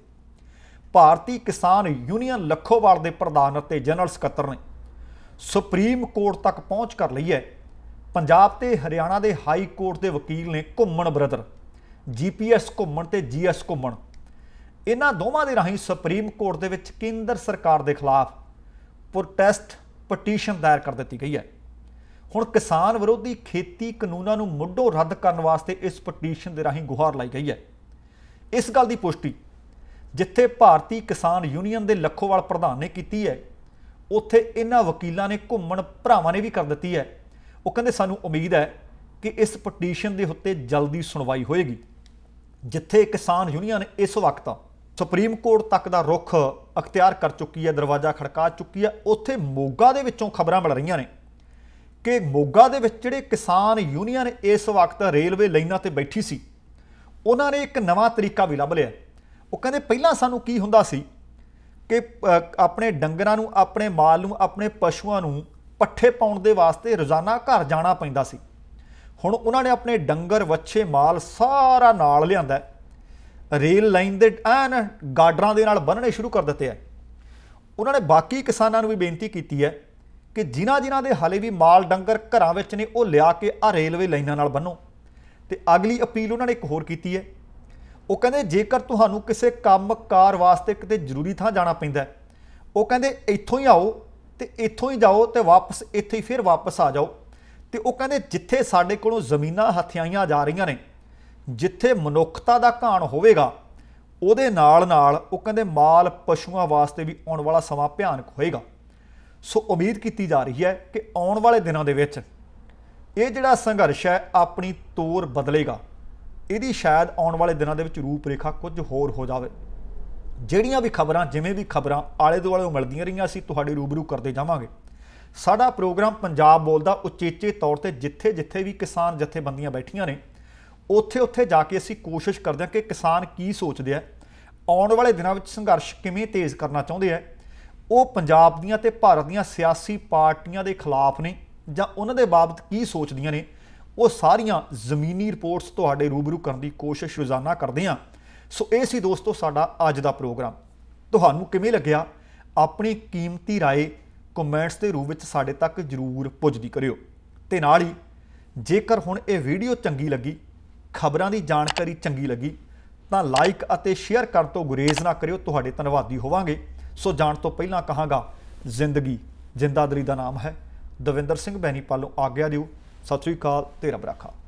ਭਾਰਤੀ ਕਿਸਾਨ ਯੂਨੀਅਨ ਲੱਖੋਵਾਲ ਦੇ ਪ੍ਰਧਾਨ ਅਤੇ ਜਨਰਲ ਸਕੱਤਰ ਨੇ ਸੁਪਰੀਮ ਕੋਰਟ ਤੱਕ ਪਹੁੰਚ ਕਰ ਲਈ ਹੈ ਪੰਜਾਬ ਤੇ ਹਰਿਆਣਾ ਦੇ ਹਾਈ ਕੋਰਟ ਦੇ ਵਕੀਲ ਨੇ ਘੁੰਮਣ ਬ੍ਰਦਰ ਜੀਪੀਐਸ ਘੁੰਮਣ ਤੇ ਜੀਐਸ ਘੁੰਮਣ ਇਹਨਾਂ ਦੋਵਾਂ ਦੇ ਰਾਹੀਂ ਸੁਪਰੀਮ ਕੋਰਟ ਦੇ ਵਿੱਚ ਕੇਂਦਰ ਸਰਕਾਰ ਦੇ ਖਿਲਾਫ ਪ੍ਰੋਟੈਸਟ ਪਟੀਸ਼ਨ ਦਾਇਰ ਕਰ ਦਿੱਤੀ ਗਈ ਹੈ ਹੁਣ ਕਿਸਾਨ ਵਿਰੋਧੀ ਖੇਤੀ ਕਾਨੂੰਨਾਂ ਨੂੰ ਮੁੱਢੋਂ ਰੱਦ ਕਰਨ ਵਾਸਤੇ ਇਸ ਪਟੀਸ਼ਨ ਦੇ ਰਾਹੀਂ ਗੁਹਾਰ ਲਾਈ ਗਈ ਹੈ ਇਸ ਗੱਲ ਦੀ ਪੁਸ਼ਟੀ ਜਿੱਥੇ ਭਾਰਤੀ ਕਿਸਾਨ ਯੂਨੀਅਨ ਦੇ ਲੱਖੋਵਾਲ ਪ੍ਰਧਾਨ ਨੇ ਕੀਤੀ ਹੈ ਉੱਥੇ ਇਹਨਾਂ ਵਕੀਲਾਂ ਨੇ ਘੁੰਮਣ ਭਰਾਵਾਂ ਨੇ ਵੀ ਕਰ ਦਿੱਤੀ ਹੈ ਉਹ ਕਹਿੰਦੇ ਸਾਨੂੰ ਉਮੀਦ ਹੈ ਕਿ ਇਸ ਪਟੀਸ਼ਨ ਦੇ ਉੱਤੇ ਜਲਦੀ ਸੁਣਵਾਈ ਹੋਏਗੀ ਜਿੱਥੇ ਕਿਸਾਨ ਯੂਨੀਅਨ ਇਸ ਵਕਤ ਸੁਪਰੀਮ ਕੋਰਟ ਤੱਕ ਦਾ ਰੁਖ ਅਖਤਿਆਰ ਕਰ ਚੁੱਕੀ ਹੈ ਦਰਵਾਜ਼ਾ ਖੜਕਾ ਚੁੱਕੀ ਹੈ ਉੱਥੇ ਮੋਗਾ ਦੇ ਵਿੱਚੋਂ ਖਬਰਾਂ ਮਿਲ ਰਹੀਆਂ ਨੇ ਕਿ ਮੋਗਾ ਦੇ ਵਿੱਚ ਜਿਹੜੇ ਕਿਸਾਨ ਯੂਨੀਅਨ ਇਸ ਵਕਤ ਰੇਲਵੇ ਲਾਈਨਾਂ ਤੇ ਬੈਠੀ ਸੀ ਉਹਨਾਂ ਨੇ ਇੱਕ ਨਵਾਂ ਤਰੀਕਾ ਵੀ ਲੱਭ ਲਿਆ ਉਹ ਕਹਿੰਦੇ ਪਹਿਲਾਂ ਸਾਨੂੰ ਕੀ ਹੁੰਦਾ ਸੀ ਕਿ ਆਪਣੇ ਡੰਗਰਾਂ ਨੂੰ ਆਪਣੇ ਮਾਲ ਨੂੰ ਆਪਣੇ ਪਸ਼ੂਆਂ ਨੂੰ ਪੱਠੇ ਪਾਉਣ ਦੇ ਵਾਸਤੇ ਰੋਜ਼ਾਨਾ ਘਰ ਜਾਣਾ ਪੈਂਦਾ ਸੀ ਹੁਣ ਉਹਨਾਂ ਨੇ ਆਪਣੇ ਡੰਗਰ ਵੱਛੇ ਮਾਲ ਸਾਰਾ ਨਾਲ ਲਿਆਂਦਾ ਰੇਲ ਲਾਈਨ ਦੇ ਐਨ ਗਾਰਡਰਾਂ ਦੇ ਨਾਲ ਬੰਨਣੇ ਸ਼ੁਰੂ ਕਰ ਦਿੱਤੇ ਆ ਉਹਨਾਂ ਨੇ ਬਾਕੀ ਕਿਸਾਨਾਂ ਨੂੰ ਵੀ ਬੇਨਤੀ ਕੀਤੀ ਹੈ ਕਿ ਜਿਨ੍ਹਾਂ ਜਿਨ੍ਹਾਂ ਦੇ ਹਾਲੇ ਵੀ ਮਾਲ ਡੰਗਰ ਘਰਾਂ ਵਿੱਚ ਨੇ ਉਹ ਲਿਆ ਕੇ ਆ ਰੇਲਵੇ ਲਾਈਨਾਂ ਨਾਲ ਬੰਨੋ ਤੇ ਅਗਲੀ ਅਪੀਲ ਉਹਨਾਂ ਨੇ ਇੱਕ ਹੋਰ ਕੀਤੀ ਹੈ ਉਹ ਕਹਿੰਦੇ ਜੇਕਰ ਤੁਹਾਨੂੰ ਕਿਸੇ ਕੰਮ ਕਾਰ ਵਾਸਤੇ ਕਿਤੇ ਜ਼ਰੂਰੀ ਥਾਂ ਜਾਣਾ ਪੈਂਦਾ ਉਹ ਕਹਿੰਦੇ ਇੱਥੋਂ ਹੀ ਆਓ ਤੇ ਇੱਥੋਂ ਹੀ ਜਾਓ ਤੇ ਵਾਪਸ ਇੱਥੇ ਹੀ ਫਿਰ ਵਾਪਸ ਆ ਜਾਓ ਤੇ ਉਹ ਕਹਿੰਦੇ ਜਿੱਥੇ ਸਾਡੇ ਕੋਲੋਂ ਜ਼ਮੀਨਾਂ ਹਥਿਆਈਆਂ ਜਾ ਰਹੀਆਂ ਨੇ ਜਿੱਥੇ ਮਨੁੱਖਤਾ ਦਾ ਘਾਣ ਹੋਵੇਗਾ ਉਹਦੇ ਨਾਲ ਨਾਲ ਉਹ ਕਹਿੰਦੇ ਮਾਲ ਪਸ਼ੂਆਂ ਵਾਸਤੇ ਵੀ ਆਉਣ ਵਾਲਾ ਸਮਾਂ ਭਿਆਨਕ ਹੋਏਗਾ ਸੋ ਉਮੀਦ ਕੀਤੀ ਜਾ ਰਹੀ ਹੈ ਕਿ ਆਉਣ ਵਾਲੇ ਦਿਨਾਂ ਦੇ ਵਿੱਚ ਇਹ ਜਿਹੜਾ ਸੰਘਰਸ਼ ਹੈ ਆਪਣੀ ਤੌਰ ਬਦਲੇਗਾ ਇਹਦੀ ਸ਼ਾਇਦ ਆਉਣ ਵਾਲੇ ਦਿਨਾਂ ਦੇ ਵਿੱਚ ਰੂਪਰੇਖਾ ਕੁਝ ਹੋਰ ਹੋ ਜਾਵੇ ਜਿਹੜੀਆਂ ਵੀ ਖਬਰਾਂ ਜਿਵੇਂ ਵੀ ਖਬਰਾਂ ਆਲੇ ਦੁਆਲੇ ਮਿਲਦੀਆਂ ਰਹੀਆਂ ਅਸੀਂ ਤੁਹਾਡੇ ਰੂਬਰੂ ਕਰਦੇ ਜਾਵਾਂਗੇ ਸਾਡਾ ਪ੍ਰੋਗਰਾਮ ਪੰਜਾਬ ਬੋਲਦਾ ਉਚੇਚੇ ਤੌਰ ਤੇ ਜਿੱਥੇ-ਜਿੱਥੇ ਵੀ ਕਿਸਾਨ ਜਥੇਬੰਦੀਆਂ ਬੈਠੀਆਂ ਨੇ ਉੱਥੇ-ਉੱਥੇ ਜਾ ਕੇ ਅਸੀਂ ਕੋਸ਼ਿਸ਼ ਕਰਦੇ ਹਾਂ ਕਿ ਕਿਸਾਨ ਕੀ ਸੋਚਦੇ ਆ ਆਉਣ ਵਾਲੇ ਦਿਨਾਂ ਵਿੱਚ ਸੰਘਰਸ਼ ਕਿਵੇਂ ਤੇਜ਼ ਕਰਨਾ ਚਾਹੁੰਦੇ ਆ ਉਹ ਪੰਜਾਬ ਦੀਆਂ ਤੇ ਭਾਰਤ ਦੀਆਂ ਸਿਆਸੀ ਪਾਰਟੀਆਂ ਦੇ ਖਿਲਾਫ ਨੇ ਜਾਂ ਉਹਨਾਂ ਦੇ ਬਾਬਤ ਕੀ ਸੋਚਦੀਆਂ ਨੇ ਉਹ ਸਾਰੀਆਂ ਜ਼ਮੀਨੀ ਰਿਪੋਰਟਸ ਤੁਹਾਡੇ ਰੂਬਰੂ ਕਰਨ ਦੀ ਕੋਸ਼ਿਸ਼ ਰੋਜ਼ਾਨਾ ਕਰਦੇ ਹਾਂ ਸੋ ਇਹ ਸੀ ਦੋਸਤੋ ਸਾਡਾ ਅੱਜ ਦਾ ਪ੍ਰੋਗਰਾਮ ਤੁਹਾਨੂੰ ਕਿਵੇਂ ਲੱਗਿਆ ਆਪਣੀ ਕੀਮਤੀ رائے ਕਮੈਂਟਸ ਦੇ ਰੂਪ ਵਿੱਚ ਸਾਡੇ ਤੱਕ ਜਰੂਰ ਪੁੱਜਦੀ ਕਰਿਓ ਤੇ ਨਾਲ ਹੀ ਜੇਕਰ ਹੁਣ ਇਹ ਵੀਡੀਓ ਚੰਗੀ ਲੱਗੀ ਖਬਰਾਂ ਦੀ ਜਾਣਕਾਰੀ ਚੰਗੀ ਲੱਗੀ ਤਾਂ ਲਾਈਕ ਅਤੇ ਸ਼ੇਅਰ ਕਰਨ ਤੋਂ ਗੁਰੇਜ਼ ਨਾ ਕਰਿਓ ਤੁਹਾਡੇ ਧੰਨਵਾਦੀ ਹੋਵਾਂਗੇ ਸੋ ਜਾਣ ਤੋਂ ਪਹਿਲਾਂ ਕਹਾਂਗਾ ਜ਼ਿੰਦਗੀ ਜਿੰਦਾਦਰੀ ਦਾ ਨਾਮ ਹੈ ਦਵਿੰਦਰ ਸਿੰਘ ਬੈਣੀ ਪਾਲੋਂ ਆਗਿਆ ਦਿਓ Sattvika, det är Rabraka.